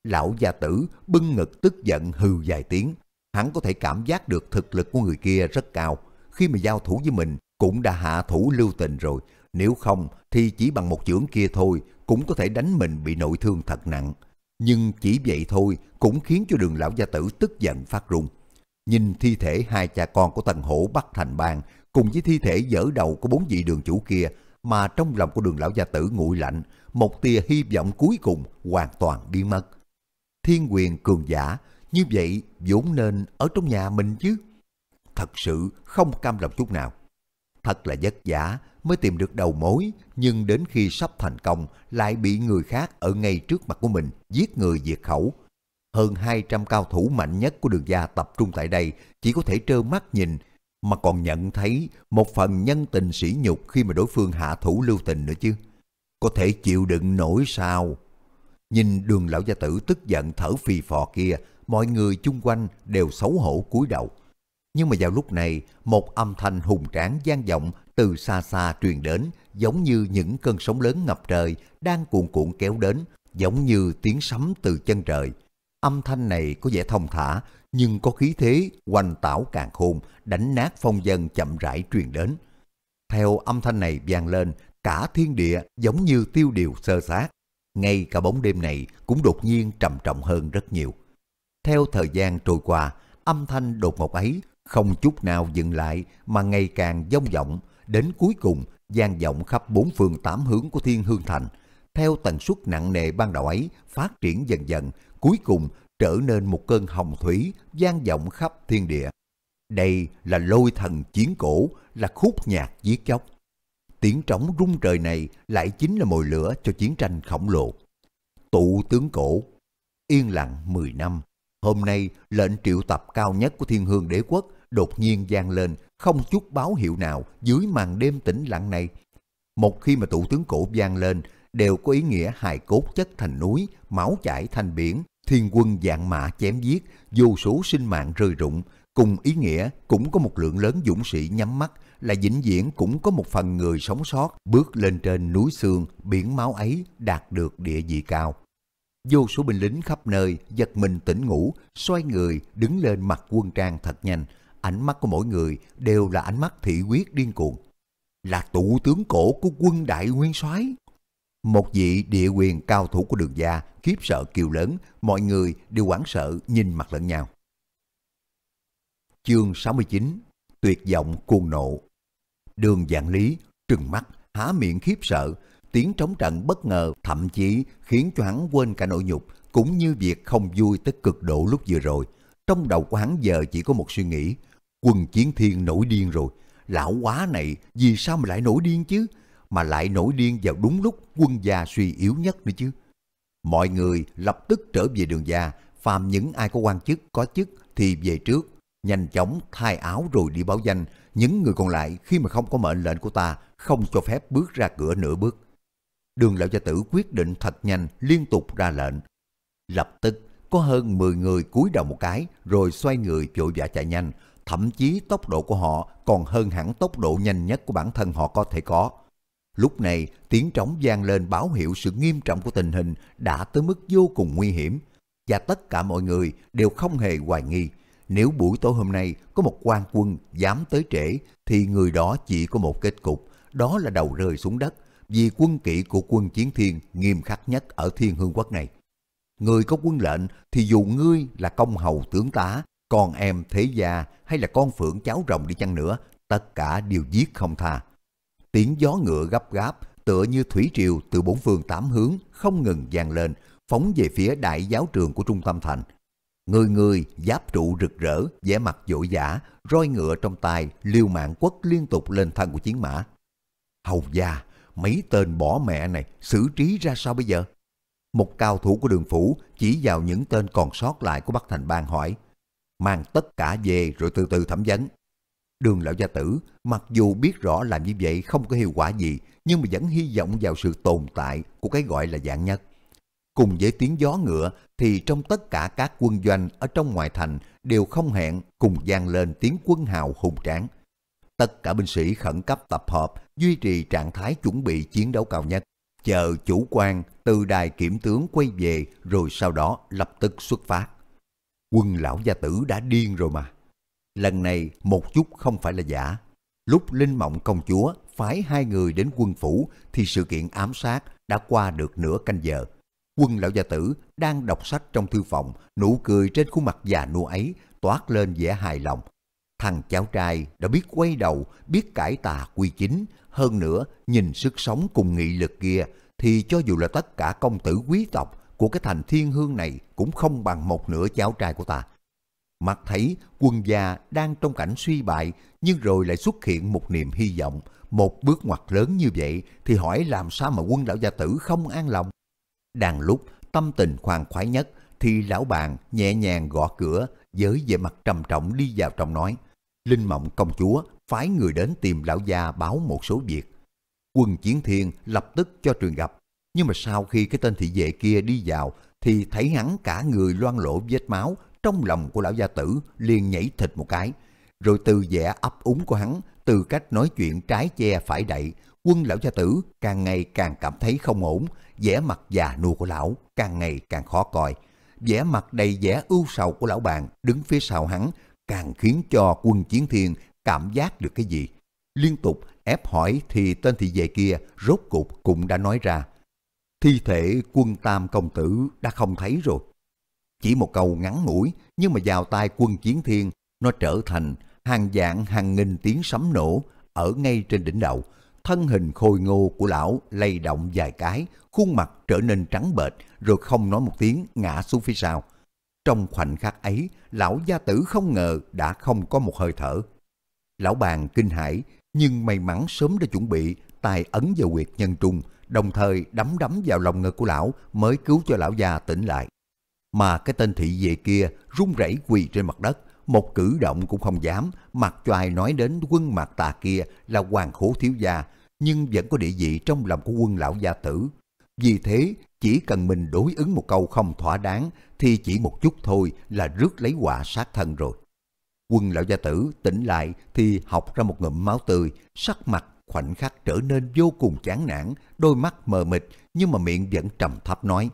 Lão gia tử bưng ngực tức giận hừ dài tiếng, hắn có thể cảm giác được thực lực của người kia rất cao. Khi mà giao thủ với mình cũng đã hạ thủ lưu tình rồi. Nếu không thì chỉ bằng một chưởng kia thôi cũng có thể đánh mình bị nội thương thật nặng. Nhưng chỉ vậy thôi cũng khiến cho đường lão gia tử tức giận phát run. Nhìn thi thể hai cha con của tần hổ bắt thành bang cùng với thi thể dở đầu của bốn vị đường chủ kia mà trong lòng của đường lão gia tử nguội lạnh, một tia hy vọng cuối cùng hoàn toàn biến mất. Thiên quyền cường giả như vậy vốn nên ở trong nhà mình chứ. Thật sự không cam lòng chút nào. Thật là vất vả mới tìm được đầu mối, nhưng đến khi sắp thành công lại bị người khác ở ngay trước mặt của mình giết người diệt khẩu. Hơn 200 cao thủ mạnh nhất của đường gia tập trung tại đây chỉ có thể trơ mắt nhìn mà còn nhận thấy một phần nhân tình sỉ nhục khi mà đối phương hạ thủ lưu tình nữa chứ. Có thể chịu đựng nổi sao? Nhìn đường lão gia tử tức giận thở phì phò kia mọi người chung quanh đều xấu hổ cúi đầu. Nhưng mà vào lúc này, một âm thanh hùng tráng gian vọng từ xa xa truyền đến, giống như những cơn sóng lớn ngập trời đang cuộn cuộn kéo đến, giống như tiếng sấm từ chân trời. Âm thanh này có vẻ thông thả, nhưng có khí thế hoành tảo càng khôn, đánh nát phong dân chậm rãi truyền đến. Theo âm thanh này vang lên, cả thiên địa giống như tiêu điều sơ sát. Ngay cả bóng đêm này cũng đột nhiên trầm trọng hơn rất nhiều. Theo thời gian trôi qua, âm thanh đột ngột ấy không chút nào dừng lại mà ngày càng dông vọng, đến cuối cùng gian vọng khắp bốn phương tám hướng của Thiên Hương Thành. Theo tần suất nặng nề ban đầu ấy phát triển dần dần, cuối cùng trở nên một cơn hồng thủy gian vọng khắp thiên địa. Đây là lôi thần chiến cổ, là khúc nhạc giết chóc. Tiếng trống rung trời này lại chính là mồi lửa cho chiến tranh khổng lồ. Tụ tướng cổ, yên lặng 10 năm. Hôm nay, lệnh triệu tập cao nhất của thiên hương đế quốc đột nhiên vang lên, không chút báo hiệu nào dưới màn đêm tĩnh lặng này. Một khi mà tụ tướng cổ vang lên, đều có ý nghĩa hài cốt chất thành núi, máu chảy thành biển, thiên quân dạng mã chém giết, vô số sinh mạng rơi rụng, cùng ý nghĩa cũng có một lượng lớn dũng sĩ nhắm mắt là vĩnh viễn cũng có một phần người sống sót bước lên trên núi xương biển máu ấy đạt được địa vị cao Vô số binh lính khắp nơi giật mình tỉnh ngủ, xoay người đứng lên mặt quân trang thật nhanh. Ánh mắt của mỗi người đều là ánh mắt thị quyết điên cuồng. Là tụ tướng cổ của quân đại nguyên soái Một vị địa quyền cao thủ của đường gia khiếp sợ kiều lớn, mọi người đều hoảng sợ nhìn mặt lẫn nhau. Chương 69 Tuyệt vọng cuồng nộ Đường dạng lý, trừng mắt, há miệng khiếp sợ, tiếng trống trận bất ngờ thậm chí khiến cho hắn quên cả nỗi nhục cũng như việc không vui tới cực độ lúc vừa rồi. Trong đầu của hắn giờ chỉ có một suy nghĩ, quân chiến thiên nổi điên rồi, lão quá này vì sao mà lại nổi điên chứ, mà lại nổi điên vào đúng lúc quân gia suy yếu nhất nữa chứ. Mọi người lập tức trở về đường gia, phàm những ai có quan chức, có chức thì về trước, nhanh chóng thay áo rồi đi báo danh, những người còn lại khi mà không có mệnh lệnh của ta không cho phép bước ra cửa nửa bước đường lão gia tử quyết định thật nhanh liên tục ra lệnh. Lập tức có hơn 10 người cúi đầu một cái rồi xoay người vội vã chạy nhanh, thậm chí tốc độ của họ còn hơn hẳn tốc độ nhanh nhất của bản thân họ có thể có. Lúc này tiếng trống vang lên báo hiệu sự nghiêm trọng của tình hình đã tới mức vô cùng nguy hiểm và tất cả mọi người đều không hề hoài nghi nếu buổi tối hôm nay có một quan quân dám tới trễ thì người đó chỉ có một kết cục đó là đầu rơi xuống đất vì quân kỵ của quân chiến thiên nghiêm khắc nhất ở thiên hương quốc này. Người có quân lệnh thì dù ngươi là công hầu tướng tá, con em thế gia hay là con phượng cháu rồng đi chăng nữa, tất cả đều giết không tha. Tiếng gió ngựa gấp gáp, tựa như thủy triều từ bốn phương tám hướng không ngừng vang lên, phóng về phía đại giáo trường của trung tâm thành. Người người giáp trụ rực rỡ, vẻ mặt vội dã roi ngựa trong tay, liêu mạng quất liên tục lên thân của chiến mã. Hầu gia, mấy tên bỏ mẹ này xử trí ra sao bây giờ? Một cao thủ của đường phủ chỉ vào những tên còn sót lại của Bắc Thành Bang hỏi, mang tất cả về rồi từ từ thẩm vấn. Đường lão gia tử, mặc dù biết rõ làm như vậy không có hiệu quả gì, nhưng mà vẫn hy vọng vào sự tồn tại của cái gọi là dạng nhất. Cùng với tiếng gió ngựa thì trong tất cả các quân doanh ở trong ngoài thành đều không hẹn cùng gian lên tiếng quân hào hùng tráng tất cả binh sĩ khẩn cấp tập hợp duy trì trạng thái chuẩn bị chiến đấu cao nhất, chờ chủ quan từ đài kiểm tướng quay về rồi sau đó lập tức xuất phát. Quân lão gia tử đã điên rồi mà. Lần này một chút không phải là giả. Lúc Linh Mộng công chúa phái hai người đến quân phủ thì sự kiện ám sát đã qua được nửa canh giờ. Quân lão gia tử đang đọc sách trong thư phòng, nụ cười trên khuôn mặt già nua ấy toát lên vẻ hài lòng, thằng cháu trai đã biết quay đầu, biết cải tà quy chính, hơn nữa nhìn sức sống cùng nghị lực kia thì cho dù là tất cả công tử quý tộc của cái thành thiên hương này cũng không bằng một nửa cháu trai của ta. Mặt thấy quân gia đang trong cảnh suy bại nhưng rồi lại xuất hiện một niềm hy vọng, một bước ngoặt lớn như vậy thì hỏi làm sao mà quân lão gia tử không an lòng. Đang lúc tâm tình khoan khoái nhất thì lão bạn nhẹ nhàng gõ cửa với vẻ mặt trầm trọng đi vào trong nói – Linh Mộng công chúa phái người đến tìm lão gia báo một số việc. Quân Chiến Thiên lập tức cho trường gặp, nhưng mà sau khi cái tên thị vệ kia đi vào thì thấy hắn cả người loang lộ vết máu, trong lòng của lão gia tử liền nhảy thịt một cái. Rồi từ vẻ ấp úng của hắn, từ cách nói chuyện trái che phải đậy, quân lão gia tử càng ngày càng cảm thấy không ổn, vẻ mặt già nua của lão càng ngày càng khó coi. Vẻ mặt đầy vẻ ưu sầu của lão bạn đứng phía sau hắn càng khiến cho quân chiến thiên cảm giác được cái gì. Liên tục ép hỏi thì tên thị vệ kia rốt cục cũng đã nói ra. Thi thể quân tam công tử đã không thấy rồi. Chỉ một câu ngắn ngủi nhưng mà vào tai quân chiến thiên nó trở thành hàng dạng hàng nghìn tiếng sấm nổ ở ngay trên đỉnh đầu. Thân hình khôi ngô của lão lay động vài cái, khuôn mặt trở nên trắng bệch rồi không nói một tiếng ngã xuống phía sau. Trong khoảnh khắc ấy, lão gia tử không ngờ đã không có một hơi thở. Lão bàn kinh hãi, nhưng may mắn sớm đã chuẩn bị, tài ấn vào quyệt nhân trung, đồng thời đấm đấm vào lòng ngực của lão mới cứu cho lão gia tỉnh lại. Mà cái tên thị về kia run rẩy quỳ trên mặt đất, một cử động cũng không dám, mặc cho ai nói đến quân mạc tà kia là hoàng khổ thiếu gia, nhưng vẫn có địa vị trong lòng của quân lão gia tử. Vì thế, chỉ cần mình đối ứng một câu không thỏa đáng thì chỉ một chút thôi là rước lấy quả sát thân rồi. Quân lão gia tử tỉnh lại thì học ra một ngụm máu tươi, sắc mặt khoảnh khắc trở nên vô cùng chán nản, đôi mắt mờ mịt nhưng mà miệng vẫn trầm thấp nói.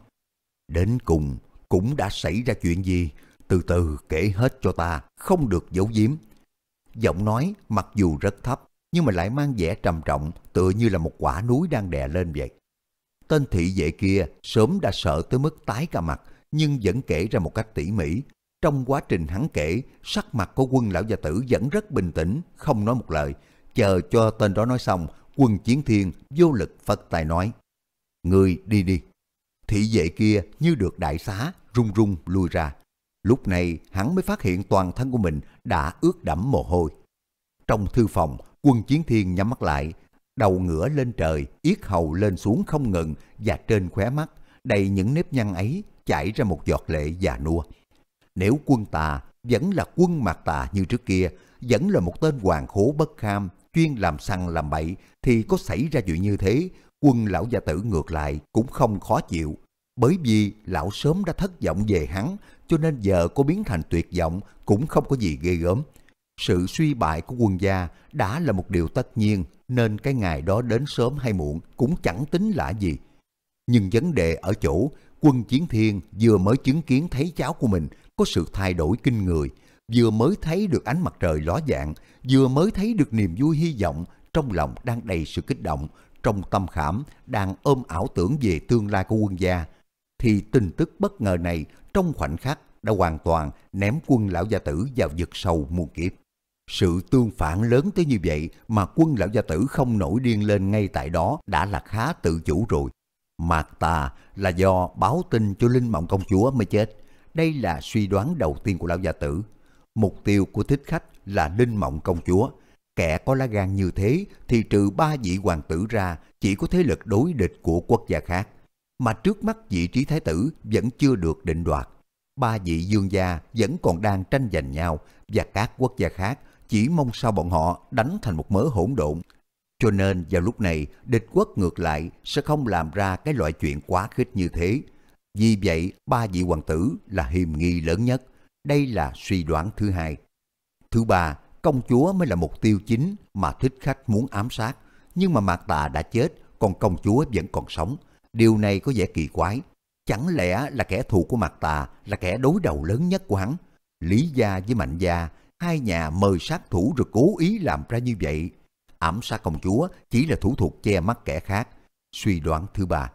Đến cùng cũng đã xảy ra chuyện gì, từ từ kể hết cho ta, không được giấu giếm. Giọng nói mặc dù rất thấp nhưng mà lại mang vẻ trầm trọng tựa như là một quả núi đang đè lên vậy. Tên thị vệ kia sớm đã sợ tới mức tái cả mặt, nhưng vẫn kể ra một cách tỉ mỉ. Trong quá trình hắn kể, sắc mặt của quân lão gia tử vẫn rất bình tĩnh, không nói một lời. Chờ cho tên đó nói xong, quân chiến thiên vô lực phật tài nói. Người đi đi. Thị vệ kia như được đại xá, rung rung lui ra. Lúc này hắn mới phát hiện toàn thân của mình đã ướt đẫm mồ hôi. Trong thư phòng, quân chiến thiên nhắm mắt lại, đầu ngửa lên trời, yết hầu lên xuống không ngừng và trên khóe mắt, đầy những nếp nhăn ấy chảy ra một giọt lệ già nua. Nếu quân tà vẫn là quân mặt tà như trước kia, vẫn là một tên hoàng khố bất kham, chuyên làm săn làm bậy, thì có xảy ra chuyện như thế, quân lão gia tử ngược lại cũng không khó chịu. Bởi vì lão sớm đã thất vọng về hắn, cho nên giờ có biến thành tuyệt vọng cũng không có gì ghê gớm. Sự suy bại của quân gia đã là một điều tất nhiên, nên cái ngày đó đến sớm hay muộn cũng chẳng tính lạ gì. Nhưng vấn đề ở chỗ quân chiến thiên vừa mới chứng kiến thấy cháu của mình có sự thay đổi kinh người, vừa mới thấy được ánh mặt trời ló dạng, vừa mới thấy được niềm vui hy vọng, trong lòng đang đầy sự kích động, trong tâm khảm đang ôm ảo tưởng về tương lai của quân gia, thì tin tức bất ngờ này trong khoảnh khắc đã hoàn toàn ném quân lão gia tử vào vực sâu muôn kiếp. Sự tương phản lớn tới như vậy mà quân lão gia tử không nổi điên lên ngay tại đó đã là khá tự chủ rồi. Mạc ta là do báo tin cho Linh Mộng Công Chúa mới chết. Đây là suy đoán đầu tiên của lão gia tử. Mục tiêu của thích khách là Linh Mộng Công Chúa. Kẻ có lá gan như thế thì trừ ba vị hoàng tử ra chỉ có thế lực đối địch của quốc gia khác. Mà trước mắt vị trí thái tử vẫn chưa được định đoạt. Ba vị dương gia vẫn còn đang tranh giành nhau và các quốc gia khác chỉ mong sao bọn họ đánh thành một mớ hỗn độn cho nên vào lúc này, địch quốc ngược lại sẽ không làm ra cái loại chuyện quá khích như thế. Vì vậy, ba vị hoàng tử là hiềm nghi lớn nhất. Đây là suy đoán thứ hai. Thứ ba, công chúa mới là mục tiêu chính mà thích khách muốn ám sát. Nhưng mà Mạc Tà đã chết, còn công chúa vẫn còn sống. Điều này có vẻ kỳ quái. Chẳng lẽ là kẻ thù của Mạc Tà là kẻ đối đầu lớn nhất của hắn? Lý Gia với Mạnh Gia, hai nhà mời sát thủ rồi cố ý làm ra như vậy ám sát công chúa chỉ là thủ thuật che mắt kẻ khác. Suy đoán thứ ba,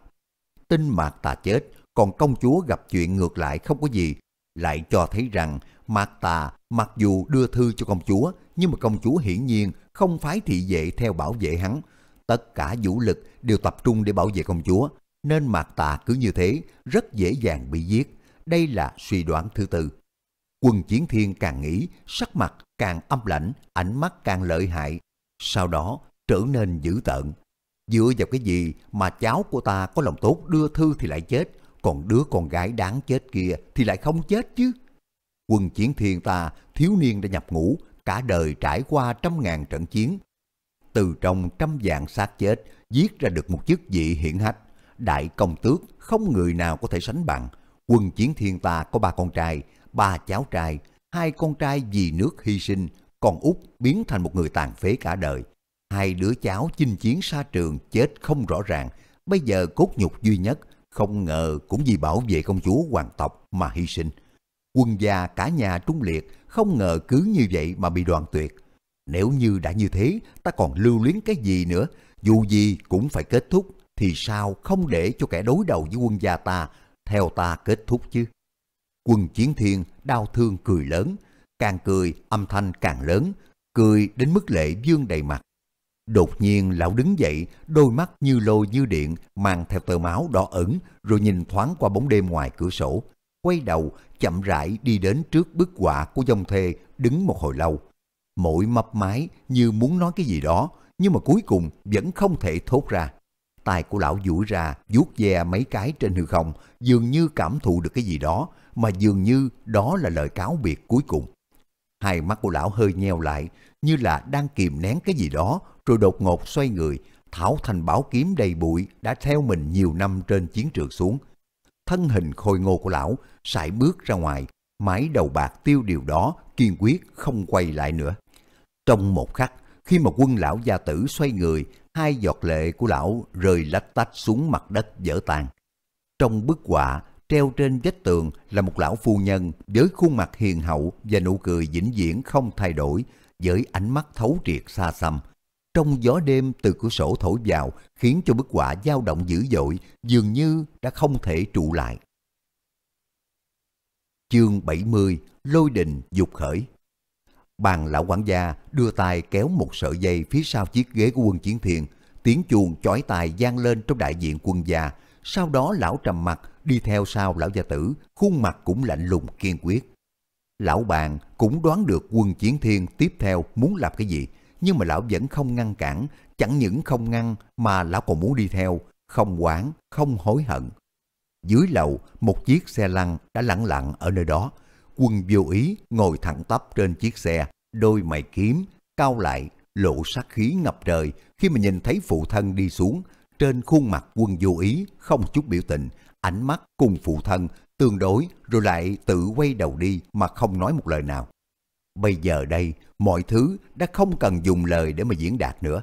tinh mạc tà chết, còn công chúa gặp chuyện ngược lại không có gì, lại cho thấy rằng mạc tà mặc dù đưa thư cho công chúa, nhưng mà công chúa hiển nhiên không phái thị vệ theo bảo vệ hắn. Tất cả vũ lực đều tập trung để bảo vệ công chúa, nên mạc tà cứ như thế rất dễ dàng bị giết. Đây là suy đoán thứ tư. Quân chiến thiên càng nghĩ, sắc mặt càng âm lãnh, ánh mắt càng lợi hại, sau đó trở nên dữ tợn. Dựa vào cái gì mà cháu của ta có lòng tốt đưa thư thì lại chết, còn đứa con gái đáng chết kia thì lại không chết chứ. Quân chiến thiên ta, thiếu niên đã nhập ngũ, cả đời trải qua trăm ngàn trận chiến. Từ trong trăm dạng xác chết, giết ra được một chức vị hiển hách. Đại công tước, không người nào có thể sánh bằng. Quân chiến thiên ta có ba con trai, ba cháu trai, hai con trai vì nước hy sinh, con út biến thành một người tàn phế cả đời. Hai đứa cháu chinh chiến xa trường chết không rõ ràng, bây giờ cốt nhục duy nhất, không ngờ cũng vì bảo vệ công chúa hoàng tộc mà hy sinh. Quân gia cả nhà trung liệt, không ngờ cứ như vậy mà bị đoàn tuyệt. Nếu như đã như thế, ta còn lưu luyến cái gì nữa, dù gì cũng phải kết thúc, thì sao không để cho kẻ đối đầu với quân gia ta, theo ta kết thúc chứ. Quân chiến thiên đau thương cười lớn, càng cười âm thanh càng lớn, cười đến mức lệ dương đầy mặt. Đột nhiên lão đứng dậy, đôi mắt như lôi như điện, mang theo tờ máu đỏ ẩn, rồi nhìn thoáng qua bóng đêm ngoài cửa sổ. Quay đầu, chậm rãi đi đến trước bức họa của dông thê, đứng một hồi lâu. Mỗi mập mái như muốn nói cái gì đó, nhưng mà cuối cùng vẫn không thể thốt ra. Tài của lão duỗi ra, vuốt ve mấy cái trên hư không, dường như cảm thụ được cái gì đó, mà dường như đó là lời cáo biệt cuối cùng hai mắt của lão hơi nheo lại, như là đang kìm nén cái gì đó, rồi đột ngột xoay người, thảo thành bảo kiếm đầy bụi đã theo mình nhiều năm trên chiến trường xuống. Thân hình khôi ngô của lão sải bước ra ngoài, mái đầu bạc tiêu điều đó kiên quyết không quay lại nữa. Trong một khắc, khi mà quân lão gia tử xoay người, hai giọt lệ của lão rơi lách tách xuống mặt đất dở tan. Trong bức họa, treo trên vách tường là một lão phu nhân với khuôn mặt hiền hậu và nụ cười vĩnh viễn không thay đổi, với ánh mắt thấu triệt xa xăm. Trong gió đêm từ cửa sổ thổi vào khiến cho bức họa dao động dữ dội, dường như đã không thể trụ lại. Chương 70 Lôi đình dục khởi Bàn lão quản gia đưa tay kéo một sợi dây phía sau chiếc ghế của quân chiến thiền, tiếng chuông chói tai gian lên trong đại diện quân gia, sau đó lão trầm mặt đi theo sau lão gia tử, khuôn mặt cũng lạnh lùng kiên quyết. Lão bàn cũng đoán được quân chiến thiên tiếp theo muốn làm cái gì, nhưng mà lão vẫn không ngăn cản, chẳng những không ngăn mà lão còn muốn đi theo, không quán, không hối hận. Dưới lầu, một chiếc xe lăn đã lặng lặng ở nơi đó. Quân vô ý ngồi thẳng tắp trên chiếc xe, đôi mày kiếm, cao lại, lộ sát khí ngập trời khi mà nhìn thấy phụ thân đi xuống. Trên khuôn mặt quân vô ý, không chút biểu tình, ánh mắt cùng phụ thân tương đối rồi lại tự quay đầu đi mà không nói một lời nào. Bây giờ đây, mọi thứ đã không cần dùng lời để mà diễn đạt nữa.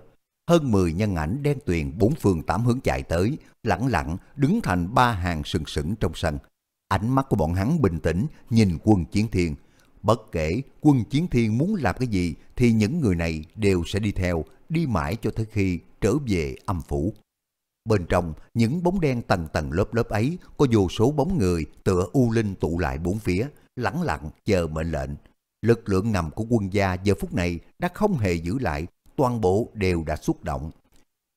Hơn 10 nhân ảnh đen tuyền bốn phương tám hướng chạy tới, lẳng lặng đứng thành ba hàng sừng sững trong sân. Ánh mắt của bọn hắn bình tĩnh nhìn quân chiến thiên. Bất kể quân chiến thiên muốn làm cái gì thì những người này đều sẽ đi theo, đi mãi cho tới khi trở về âm phủ. Bên trong, những bóng đen tầng tầng lớp lớp ấy có vô số bóng người tựa u linh tụ lại bốn phía, lắng lặng chờ mệnh lệnh. Lực lượng ngầm của quân gia giờ phút này đã không hề giữ lại, toàn bộ đều đã xuất động.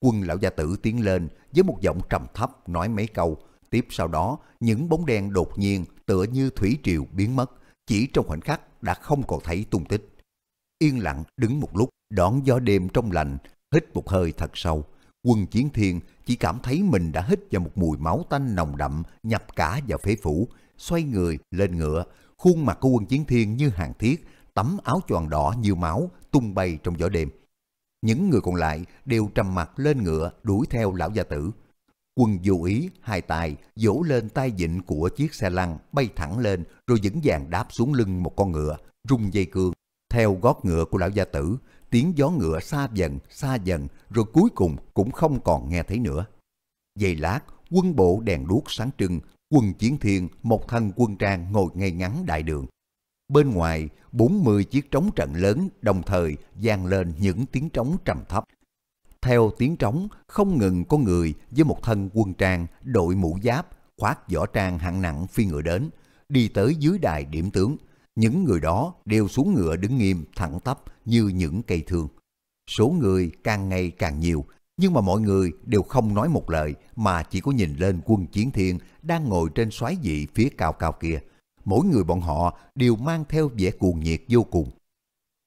Quân lão gia tử tiến lên với một giọng trầm thấp nói mấy câu, tiếp sau đó những bóng đen đột nhiên tựa như thủy triều biến mất, chỉ trong khoảnh khắc đã không còn thấy tung tích. Yên lặng đứng một lúc, đón gió đêm trong lành, hít một hơi thật sâu quân chiến thiên chỉ cảm thấy mình đã hít vào một mùi máu tanh nồng đậm nhập cả vào phế phủ, xoay người lên ngựa, khuôn mặt của quân chiến thiên như hàng thiết, tấm áo choàng đỏ như máu tung bay trong gió đêm. Những người còn lại đều trầm mặt lên ngựa đuổi theo lão gia tử. Quân dù ý, hai tài, vỗ lên tay vịnh của chiếc xe lăn bay thẳng lên rồi vững vàng đáp xuống lưng một con ngựa, rung dây cương, theo gót ngựa của lão gia tử, tiếng gió ngựa xa dần, xa dần, rồi cuối cùng cũng không còn nghe thấy nữa. Giây lát, quân bộ đèn đuốc sáng trưng, quân chiến thiên, một thân quân trang ngồi ngay ngắn đại đường. Bên ngoài, 40 chiếc trống trận lớn đồng thời vang lên những tiếng trống trầm thấp. Theo tiếng trống, không ngừng có người với một thân quân trang, đội mũ giáp, khoác võ trang hạng nặng phi ngựa đến, đi tới dưới đài điểm tướng. Những người đó đều xuống ngựa đứng nghiêm, thẳng tắp như những cây thương. Số người càng ngày càng nhiều, nhưng mà mọi người đều không nói một lời mà chỉ có nhìn lên quân chiến thiên đang ngồi trên xoáy dị phía cao cao kia. Mỗi người bọn họ đều mang theo vẻ cuồng nhiệt vô cùng.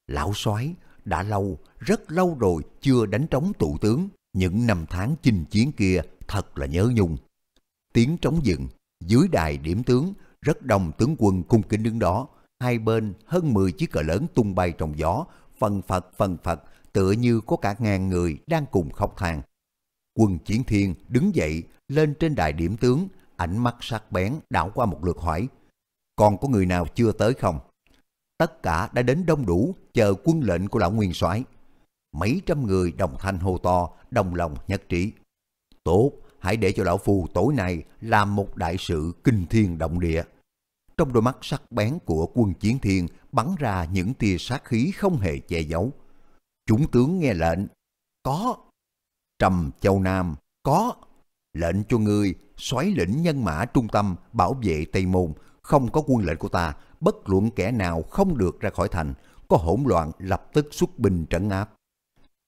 Lão soái đã lâu, rất lâu rồi chưa đánh trống tụ tướng. Những năm tháng chinh chiến kia thật là nhớ nhung. Tiếng trống dựng, dưới đài điểm tướng, rất đông tướng quân cung kính đứng đó, hai bên hơn 10 chiếc cờ lớn tung bay trong gió, phần phật phần phật, tựa như có cả ngàn người đang cùng khóc than. Quân Chiến Thiên đứng dậy, lên trên đài điểm tướng, ánh mắt sắc bén đảo qua một lượt hỏi. Còn có người nào chưa tới không? Tất cả đã đến đông đủ, chờ quân lệnh của lão nguyên soái. Mấy trăm người đồng thanh hô to, đồng lòng nhất trí. Tốt, hãy để cho lão phù tối nay làm một đại sự kinh thiên động địa trong đôi mắt sắc bén của quân chiến thiên bắn ra những tia sát khí không hề che giấu. Chúng tướng nghe lệnh, có. Trầm Châu Nam, có. Lệnh cho ngươi xoáy lĩnh nhân mã trung tâm bảo vệ Tây Môn, không có quân lệnh của ta, bất luận kẻ nào không được ra khỏi thành, có hỗn loạn lập tức xuất binh trấn áp.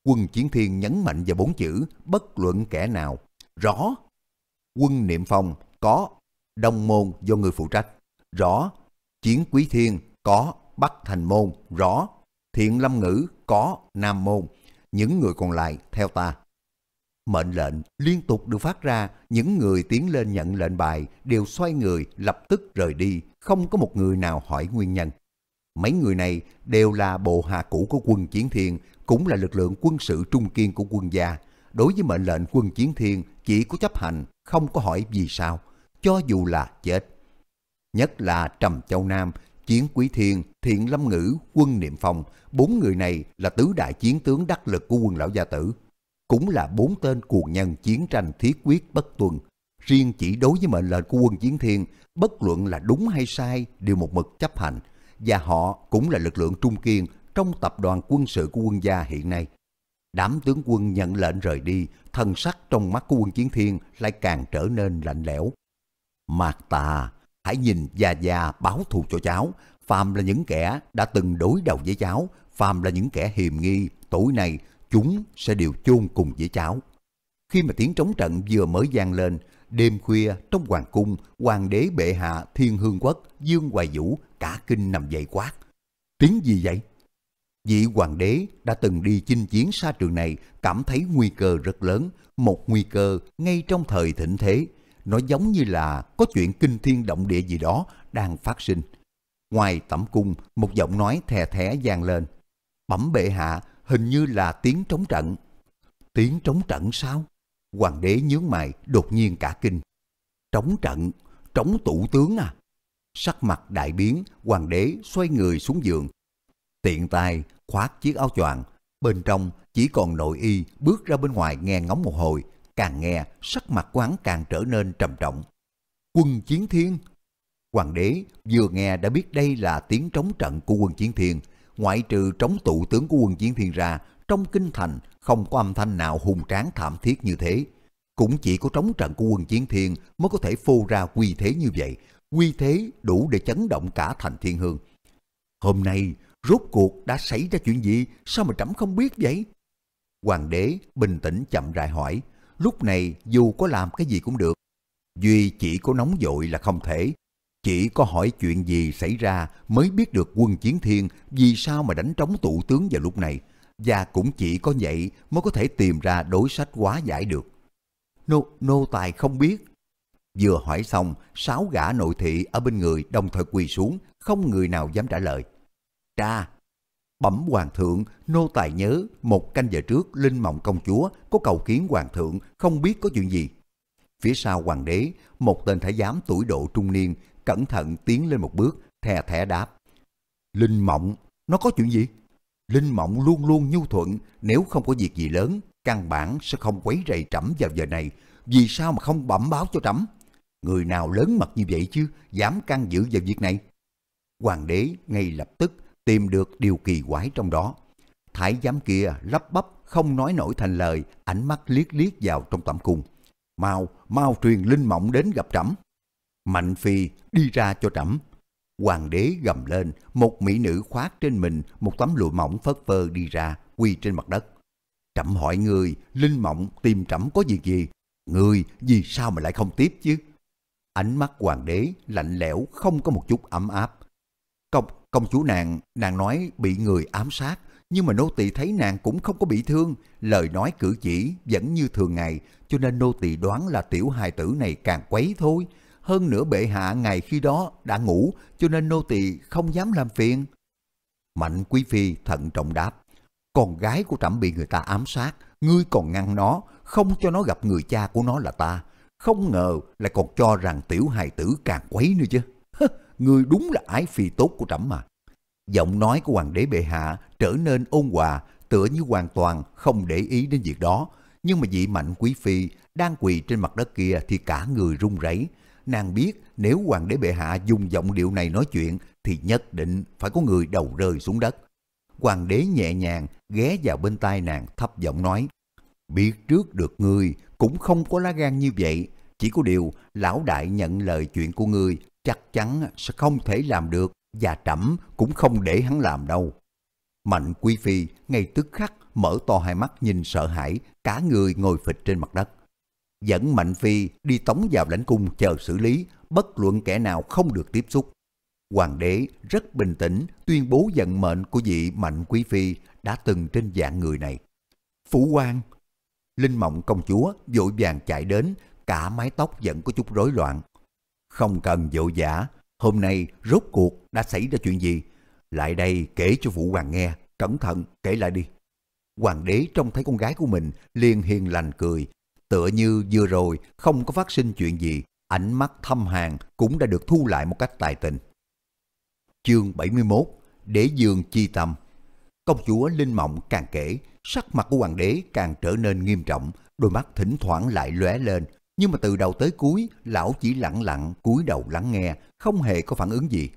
Quân Chiến Thiên nhấn mạnh vào bốn chữ, bất luận kẻ nào, rõ. Quân Niệm Phong, có. Đông Môn do người phụ trách rõ. Chiến Quý Thiên, có. Bắc Thành Môn, rõ. Thiện Lâm Ngữ, có. Nam Môn. Những người còn lại, theo ta. Mệnh lệnh liên tục được phát ra, những người tiến lên nhận lệnh bài đều xoay người lập tức rời đi, không có một người nào hỏi nguyên nhân. Mấy người này đều là bộ hạ cũ của quân Chiến Thiên, cũng là lực lượng quân sự trung kiên của quân gia. Đối với mệnh lệnh quân Chiến Thiên chỉ có chấp hành, không có hỏi vì sao, cho dù là chết nhất là Trầm Châu Nam, Chiến Quý Thiên, Thiện Lâm Ngữ, Quân Niệm Phong, bốn người này là tứ đại chiến tướng đắc lực của quân lão gia tử. Cũng là bốn tên cuồng nhân chiến tranh thiết quyết bất tuần. Riêng chỉ đối với mệnh lệnh của quân Chiến Thiên, bất luận là đúng hay sai đều một mực chấp hành. Và họ cũng là lực lượng trung kiên trong tập đoàn quân sự của quân gia hiện nay. Đám tướng quân nhận lệnh rời đi, thần sắc trong mắt của quân Chiến Thiên lại càng trở nên lạnh lẽo. Mạc tà hãy nhìn già già báo thù cho cháu, phàm là những kẻ đã từng đối đầu với cháu, phàm là những kẻ hiềm nghi, tối nay chúng sẽ đều chôn cùng với cháu. Khi mà tiếng trống trận vừa mới vang lên, đêm khuya trong hoàng cung, hoàng đế bệ hạ thiên hương quốc, dương hoài vũ, cả kinh nằm dậy quát. Tiếng gì vậy? Vị hoàng đế đã từng đi chinh chiến xa trường này cảm thấy nguy cơ rất lớn, một nguy cơ ngay trong thời thịnh thế, nó giống như là có chuyện kinh thiên động địa gì đó đang phát sinh. Ngoài tẩm cung, một giọng nói thè thẻ vang lên. Bẩm bệ hạ, hình như là tiếng trống trận. Tiếng trống trận sao? Hoàng đế nhướng mày, đột nhiên cả kinh. Trống trận, trống tủ tướng à? Sắc mặt đại biến, hoàng đế xoay người xuống giường. Tiện tay, khoác chiếc áo choàng bên trong chỉ còn nội y bước ra bên ngoài nghe ngóng một hồi càng nghe sắc mặt quán càng trở nên trầm trọng. Quân Chiến Thiên Hoàng đế vừa nghe đã biết đây là tiếng trống trận của quân Chiến Thiên. Ngoại trừ trống tụ tướng của quân Chiến Thiên ra, trong kinh thành không có âm thanh nào hùng tráng thảm thiết như thế. Cũng chỉ có trống trận của quân Chiến Thiên mới có thể phô ra quy thế như vậy, quy thế đủ để chấn động cả thành thiên hương. Hôm nay, rốt cuộc đã xảy ra chuyện gì, sao mà trẫm không biết vậy? Hoàng đế bình tĩnh chậm rãi hỏi, lúc này dù có làm cái gì cũng được. Duy chỉ có nóng vội là không thể. Chỉ có hỏi chuyện gì xảy ra mới biết được quân chiến thiên vì sao mà đánh trống tụ tướng vào lúc này. Và cũng chỉ có vậy mới có thể tìm ra đối sách quá giải được. Nô, nô tài không biết. Vừa hỏi xong, sáu gã nội thị ở bên người đồng thời quỳ xuống, không người nào dám trả lời. Cha, Bẩm hoàng thượng, nô tài nhớ một canh giờ trước Linh Mộng công chúa có cầu kiến hoàng thượng không biết có chuyện gì. Phía sau hoàng đế, một tên thái giám tuổi độ trung niên cẩn thận tiến lên một bước, thè thẻ đáp. Linh Mộng, nó có chuyện gì? Linh Mộng luôn luôn nhu thuận, nếu không có việc gì lớn, căn bản sẽ không quấy rầy trẫm vào giờ này. Vì sao mà không bẩm báo cho trẫm? Người nào lớn mặt như vậy chứ, dám can dự vào việc này? Hoàng đế ngay lập tức tìm được điều kỳ quái trong đó. Thái giám kia lắp bắp không nói nổi thành lời, ánh mắt liếc liếc vào trong tẩm cung. Mau, mau truyền linh mộng đến gặp trẫm. Mạnh phi đi ra cho trẫm. Hoàng đế gầm lên, một mỹ nữ khoác trên mình một tấm lụa mỏng phất phơ đi ra, quỳ trên mặt đất. Trẫm hỏi người, linh mộng tìm trẫm có việc gì? Người vì sao mà lại không tiếp chứ? Ánh mắt hoàng đế lạnh lẽo không có một chút ấm áp. Công, công chúa nàng, nàng nói bị người ám sát, nhưng mà nô tỳ thấy nàng cũng không có bị thương, lời nói cử chỉ vẫn như thường ngày, cho nên nô tỳ đoán là tiểu hài tử này càng quấy thôi. Hơn nữa bệ hạ ngày khi đó đã ngủ, cho nên nô tỳ không dám làm phiền. Mạnh quý phi thận trọng đáp, con gái của trẫm bị người ta ám sát, ngươi còn ngăn nó, không cho nó gặp người cha của nó là ta. Không ngờ lại còn cho rằng tiểu hài tử càng quấy nữa chứ người đúng là ái phi tốt của trẫm mà. Giọng nói của hoàng đế bệ hạ trở nên ôn hòa, tựa như hoàn toàn không để ý đến việc đó. Nhưng mà vị mạnh quý phi đang quỳ trên mặt đất kia thì cả người run rẩy. Nàng biết nếu hoàng đế bệ hạ dùng giọng điệu này nói chuyện thì nhất định phải có người đầu rơi xuống đất. Hoàng đế nhẹ nhàng ghé vào bên tai nàng thấp giọng nói. Biết trước được ngươi cũng không có lá gan như vậy, chỉ có điều lão đại nhận lời chuyện của ngươi chắc chắn sẽ không thể làm được và trẫm cũng không để hắn làm đâu. Mạnh Quý Phi ngay tức khắc mở to hai mắt nhìn sợ hãi, cả người ngồi phịch trên mặt đất. Dẫn Mạnh Phi đi tống vào lãnh cung chờ xử lý, bất luận kẻ nào không được tiếp xúc. Hoàng đế rất bình tĩnh tuyên bố vận mệnh của vị Mạnh Quý Phi đã từng trên dạng người này. Phủ quan Linh Mộng công chúa vội vàng chạy đến, cả mái tóc vẫn có chút rối loạn, không cần vội giả hôm nay rốt cuộc đã xảy ra chuyện gì? Lại đây kể cho Vũ Hoàng nghe, cẩn thận kể lại đi. Hoàng đế trông thấy con gái của mình liền hiền lành cười, tựa như vừa rồi không có phát sinh chuyện gì, ánh mắt thâm hàng cũng đã được thu lại một cách tài tình. Chương 71 Đế Dương Chi Tâm Công chúa Linh Mộng càng kể, sắc mặt của hoàng đế càng trở nên nghiêm trọng, đôi mắt thỉnh thoảng lại lóe lên, nhưng mà từ đầu tới cuối, lão chỉ lặng lặng cúi đầu lắng nghe, không hề có phản ứng gì.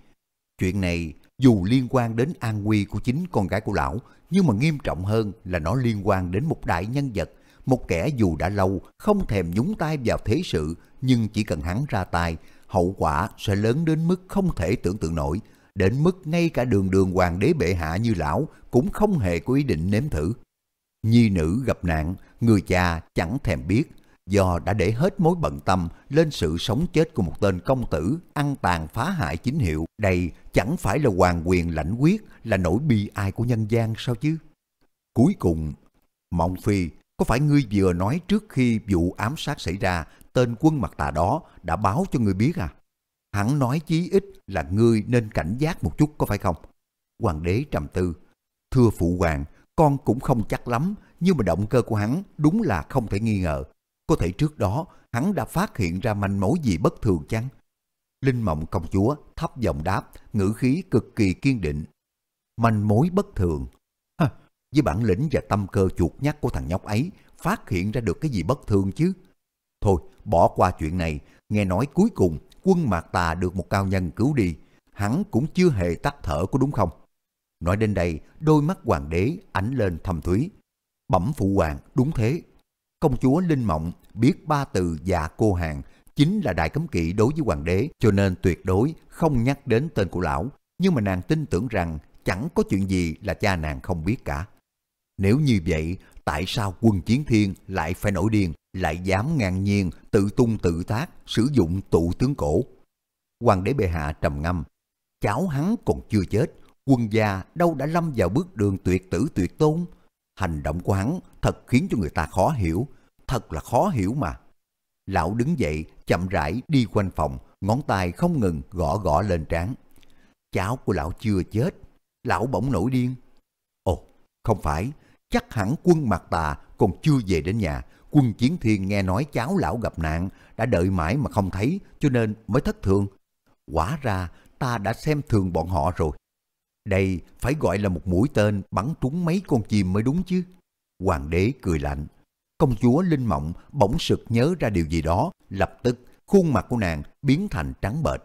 Chuyện này dù liên quan đến an nguy của chính con gái của lão, nhưng mà nghiêm trọng hơn là nó liên quan đến một đại nhân vật, một kẻ dù đã lâu không thèm nhúng tay vào thế sự, nhưng chỉ cần hắn ra tay, hậu quả sẽ lớn đến mức không thể tưởng tượng nổi, đến mức ngay cả đường đường hoàng đế bệ hạ như lão cũng không hề có ý định nếm thử. Nhi nữ gặp nạn, người cha chẳng thèm biết, do đã để hết mối bận tâm lên sự sống chết của một tên công tử ăn tàn phá hại chính hiệu, đây chẳng phải là hoàng quyền lãnh quyết là nỗi bi ai của nhân gian sao chứ? Cuối cùng, Mộng Phi, có phải ngươi vừa nói trước khi vụ ám sát xảy ra, tên quân mặt tà đó đã báo cho ngươi biết à? Hắn nói chí ít là ngươi nên cảnh giác một chút có phải không? Hoàng đế trầm tư, thưa phụ hoàng, con cũng không chắc lắm, nhưng mà động cơ của hắn đúng là không thể nghi ngờ. Có thể trước đó hắn đã phát hiện ra manh mối gì bất thường chăng? Linh mộng công chúa thấp giọng đáp, ngữ khí cực kỳ kiên định. Manh mối bất thường. Ha, với bản lĩnh và tâm cơ chuột nhắt của thằng nhóc ấy, phát hiện ra được cái gì bất thường chứ? Thôi, bỏ qua chuyện này, nghe nói cuối cùng quân mạc tà được một cao nhân cứu đi, hắn cũng chưa hề tắt thở có đúng không? Nói đến đây, đôi mắt hoàng đế ánh lên thầm thúy. Bẩm phụ hoàng, đúng thế, Công chúa Linh Mộng biết ba từ dạ cô hàng chính là đại cấm kỵ đối với hoàng đế cho nên tuyệt đối không nhắc đến tên của lão. Nhưng mà nàng tin tưởng rằng chẳng có chuyện gì là cha nàng không biết cả. Nếu như vậy, tại sao quân chiến thiên lại phải nổi điên, lại dám ngang nhiên tự tung tự tác sử dụng tụ tướng cổ? Hoàng đế bệ hạ trầm ngâm, cháu hắn còn chưa chết, quân gia đâu đã lâm vào bước đường tuyệt tử tuyệt tôn, Hành động của hắn thật khiến cho người ta khó hiểu, thật là khó hiểu mà. Lão đứng dậy, chậm rãi đi quanh phòng, ngón tay không ngừng gõ gõ lên trán. Cháu của lão chưa chết, lão bỗng nổi điên. Ồ, không phải, chắc hẳn quân mặt tà còn chưa về đến nhà. Quân chiến thiên nghe nói cháu lão gặp nạn, đã đợi mãi mà không thấy, cho nên mới thất thường. Quả ra ta đã xem thường bọn họ rồi. Đây phải gọi là một mũi tên bắn trúng mấy con chim mới đúng chứ. Hoàng đế cười lạnh. Công chúa Linh Mộng bỗng sực nhớ ra điều gì đó, lập tức khuôn mặt của nàng biến thành trắng bệch.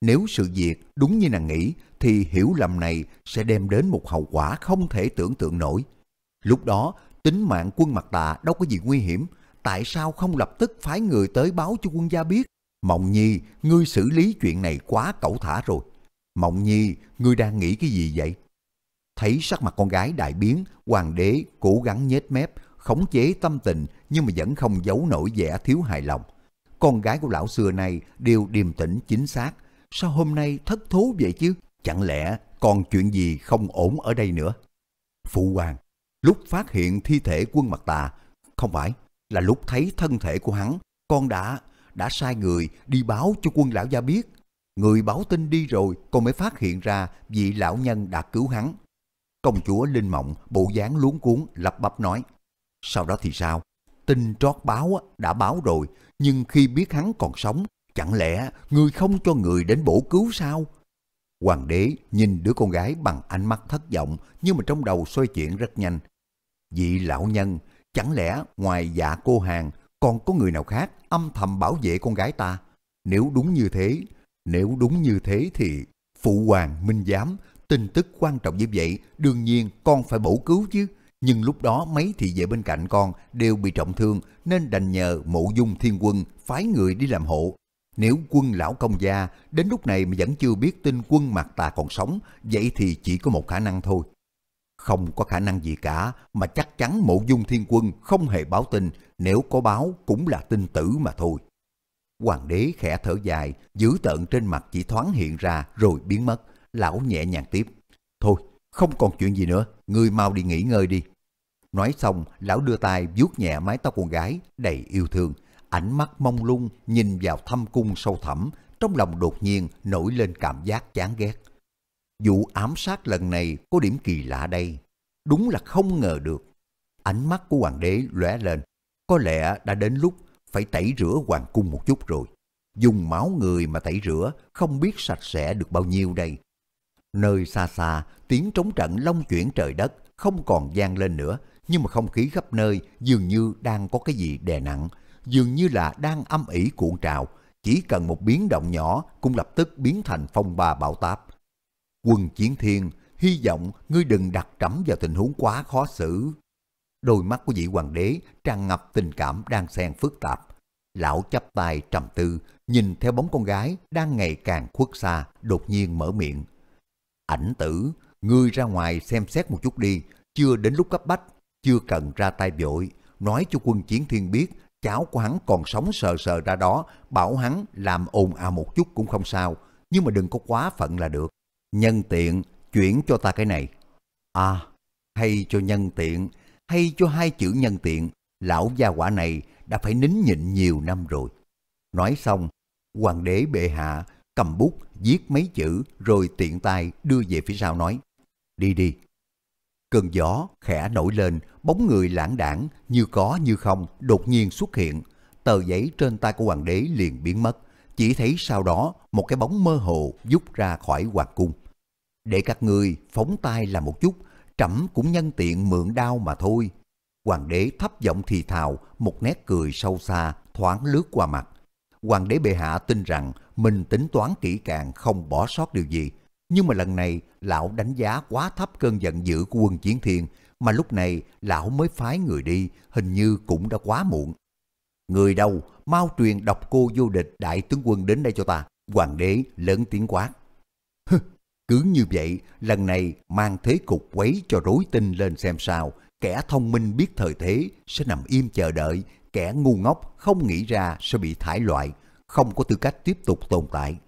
Nếu sự việc đúng như nàng nghĩ thì hiểu lầm này sẽ đem đến một hậu quả không thể tưởng tượng nổi. Lúc đó, tính mạng quân mặt tà đâu có gì nguy hiểm, tại sao không lập tức phái người tới báo cho quân gia biết? Mộng nhi, ngươi xử lý chuyện này quá cẩu thả rồi. Mộng Nhi, ngươi đang nghĩ cái gì vậy? Thấy sắc mặt con gái đại biến, hoàng đế cố gắng nhếch mép, khống chế tâm tình nhưng mà vẫn không giấu nổi vẻ thiếu hài lòng. Con gái của lão xưa này đều điềm tĩnh chính xác. Sao hôm nay thất thố vậy chứ? Chẳng lẽ còn chuyện gì không ổn ở đây nữa? Phụ hoàng, lúc phát hiện thi thể quân mặt tà, không phải là lúc thấy thân thể của hắn, con đã, đã sai người đi báo cho quân lão gia biết. Người báo tin đi rồi còn mới phát hiện ra vị lão nhân đã cứu hắn. Công chúa Linh Mộng bộ dáng luống cuốn lập bập nói. Sau đó thì sao? Tin trót báo đã báo rồi, nhưng khi biết hắn còn sống, chẳng lẽ người không cho người đến bổ cứu sao? Hoàng đế nhìn đứa con gái bằng ánh mắt thất vọng nhưng mà trong đầu xoay chuyển rất nhanh. Vị lão nhân, chẳng lẽ ngoài dạ cô hàng còn có người nào khác âm thầm bảo vệ con gái ta? Nếu đúng như thế nếu đúng như thế thì phụ hoàng minh giám, tin tức quan trọng như vậy, đương nhiên con phải bổ cứu chứ. Nhưng lúc đó mấy thị vệ bên cạnh con đều bị trọng thương nên đành nhờ mộ dung thiên quân phái người đi làm hộ. Nếu quân lão công gia đến lúc này mà vẫn chưa biết tin quân mặt tà còn sống, vậy thì chỉ có một khả năng thôi. Không có khả năng gì cả mà chắc chắn mộ dung thiên quân không hề báo tin, nếu có báo cũng là tin tử mà thôi. Hoàng đế khẽ thở dài, dữ tợn trên mặt chỉ thoáng hiện ra rồi biến mất. Lão nhẹ nhàng tiếp. Thôi, không còn chuyện gì nữa, ngươi mau đi nghỉ ngơi đi. Nói xong, lão đưa tay vuốt nhẹ mái tóc con gái, đầy yêu thương. Ánh mắt mông lung, nhìn vào thâm cung sâu thẳm, trong lòng đột nhiên nổi lên cảm giác chán ghét. Vụ ám sát lần này có điểm kỳ lạ đây. Đúng là không ngờ được. Ánh mắt của hoàng đế lóe lên. Có lẽ đã đến lúc phải tẩy rửa hoàng cung một chút rồi. Dùng máu người mà tẩy rửa, không biết sạch sẽ được bao nhiêu đây. Nơi xa xa, tiếng trống trận long chuyển trời đất, không còn gian lên nữa, nhưng mà không khí khắp nơi dường như đang có cái gì đè nặng, dường như là đang âm ỉ cuộn trào, chỉ cần một biến động nhỏ cũng lập tức biến thành phong ba bão táp. Quân chiến thiên, hy vọng ngươi đừng đặt trẫm vào tình huống quá khó xử, Đôi mắt của vị hoàng đế tràn ngập tình cảm đang xen phức tạp. Lão chắp tay trầm tư, nhìn theo bóng con gái đang ngày càng khuất xa, đột nhiên mở miệng. Ảnh tử, ngươi ra ngoài xem xét một chút đi, chưa đến lúc cấp bách, chưa cần ra tay vội, nói cho quân chiến thiên biết cháu của hắn còn sống sờ sờ ra đó, bảo hắn làm ồn ào một chút cũng không sao, nhưng mà đừng có quá phận là được. Nhân tiện, chuyển cho ta cái này. À, hay cho nhân tiện, hay cho hai chữ nhân tiện, lão gia quả này đã phải nín nhịn nhiều năm rồi. Nói xong, hoàng đế bệ hạ cầm bút viết mấy chữ rồi tiện tay đưa về phía sau nói, đi đi. Cơn gió khẽ nổi lên, bóng người lãng đảng như có như không đột nhiên xuất hiện. Tờ giấy trên tay của hoàng đế liền biến mất, chỉ thấy sau đó một cái bóng mơ hồ rút ra khỏi hoàng cung. Để các người phóng tay làm một chút trẫm cũng nhân tiện mượn đao mà thôi. Hoàng đế thấp giọng thì thào, một nét cười sâu xa thoáng lướt qua mặt. Hoàng đế bệ hạ tin rằng mình tính toán kỹ càng không bỏ sót điều gì. Nhưng mà lần này lão đánh giá quá thấp cơn giận dữ của quân chiến thiên mà lúc này lão mới phái người đi hình như cũng đã quá muộn. Người đâu, mau truyền độc cô vô địch đại tướng quân đến đây cho ta. Hoàng đế lớn tiếng quát. Cứ như vậy, lần này mang thế cục quấy cho rối tinh lên xem sao, kẻ thông minh biết thời thế sẽ nằm im chờ đợi, kẻ ngu ngốc không nghĩ ra sẽ bị thải loại, không có tư cách tiếp tục tồn tại.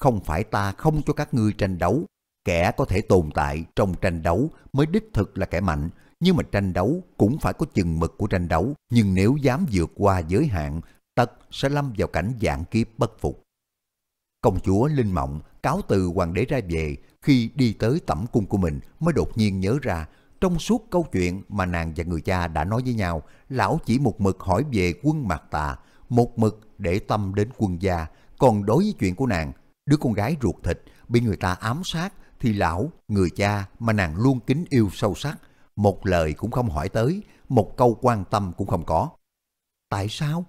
Không phải ta không cho các ngươi tranh đấu, kẻ có thể tồn tại trong tranh đấu mới đích thực là kẻ mạnh, nhưng mà tranh đấu cũng phải có chừng mực của tranh đấu, nhưng nếu dám vượt qua giới hạn, tất sẽ lâm vào cảnh dạng kiếp bất phục. Công chúa Linh Mộng cáo từ hoàng đế ra về khi đi tới tẩm cung của mình mới đột nhiên nhớ ra trong suốt câu chuyện mà nàng và người cha đã nói với nhau, lão chỉ một mực hỏi về quân mạc tà, một mực để tâm đến quân gia. Còn đối với chuyện của nàng, đứa con gái ruột thịt bị người ta ám sát thì lão, người cha mà nàng luôn kính yêu sâu sắc, một lời cũng không hỏi tới, một câu quan tâm cũng không có. Tại sao?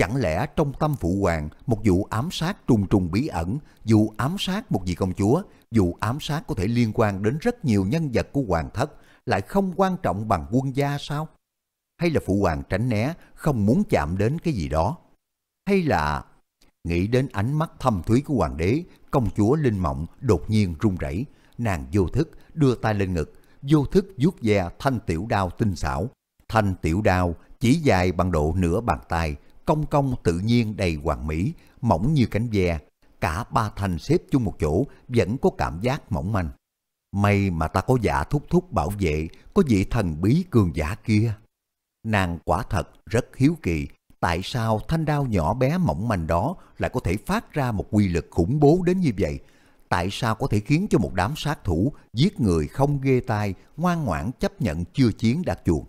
Chẳng lẽ trong tâm phụ hoàng một vụ ám sát trùng trùng bí ẩn, vụ ám sát một vị công chúa, vụ ám sát có thể liên quan đến rất nhiều nhân vật của hoàng thất lại không quan trọng bằng quân gia sao? Hay là phụ hoàng tránh né không muốn chạm đến cái gì đó? Hay là nghĩ đến ánh mắt thâm thúy của hoàng đế, công chúa Linh Mộng đột nhiên run rẩy, nàng vô thức đưa tay lên ngực, vô thức vuốt ve thanh tiểu đao tinh xảo. Thanh tiểu đao chỉ dài bằng độ nửa bàn tay, công công tự nhiên đầy hoàng mỹ, mỏng như cánh ve, cả ba thành xếp chung một chỗ vẫn có cảm giác mỏng manh. May mà ta có giả thúc thúc bảo vệ, có vị thần bí cường giả kia. Nàng quả thật rất hiếu kỳ, tại sao thanh đao nhỏ bé mỏng manh đó lại có thể phát ra một quy lực khủng bố đến như vậy? Tại sao có thể khiến cho một đám sát thủ giết người không ghê tai, ngoan ngoãn chấp nhận chưa chiến đạt chuồng?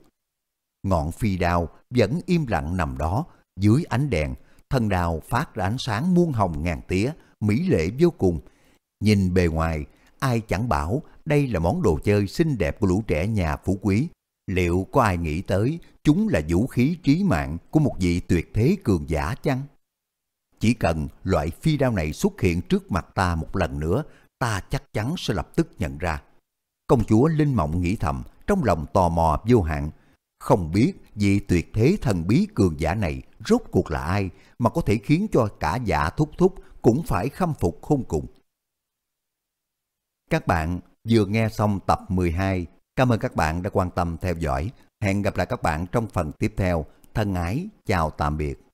Ngọn phi đao vẫn im lặng nằm đó, dưới ánh đèn, thân đào phát ra ánh sáng muôn hồng ngàn tía, mỹ lệ vô cùng. Nhìn bề ngoài, ai chẳng bảo đây là món đồ chơi xinh đẹp của lũ trẻ nhà phú quý. Liệu có ai nghĩ tới chúng là vũ khí trí mạng của một vị tuyệt thế cường giả chăng? Chỉ cần loại phi đao này xuất hiện trước mặt ta một lần nữa, ta chắc chắn sẽ lập tức nhận ra. Công chúa Linh Mộng nghĩ thầm, trong lòng tò mò vô hạn. Không biết vị tuyệt thế thần bí cường giả này rốt cuộc là ai mà có thể khiến cho cả giả thúc thúc cũng phải khâm phục khôn cùng. Các bạn vừa nghe xong tập 12. Cảm ơn các bạn đã quan tâm theo dõi. Hẹn gặp lại các bạn trong phần tiếp theo. Thân ái, chào tạm biệt.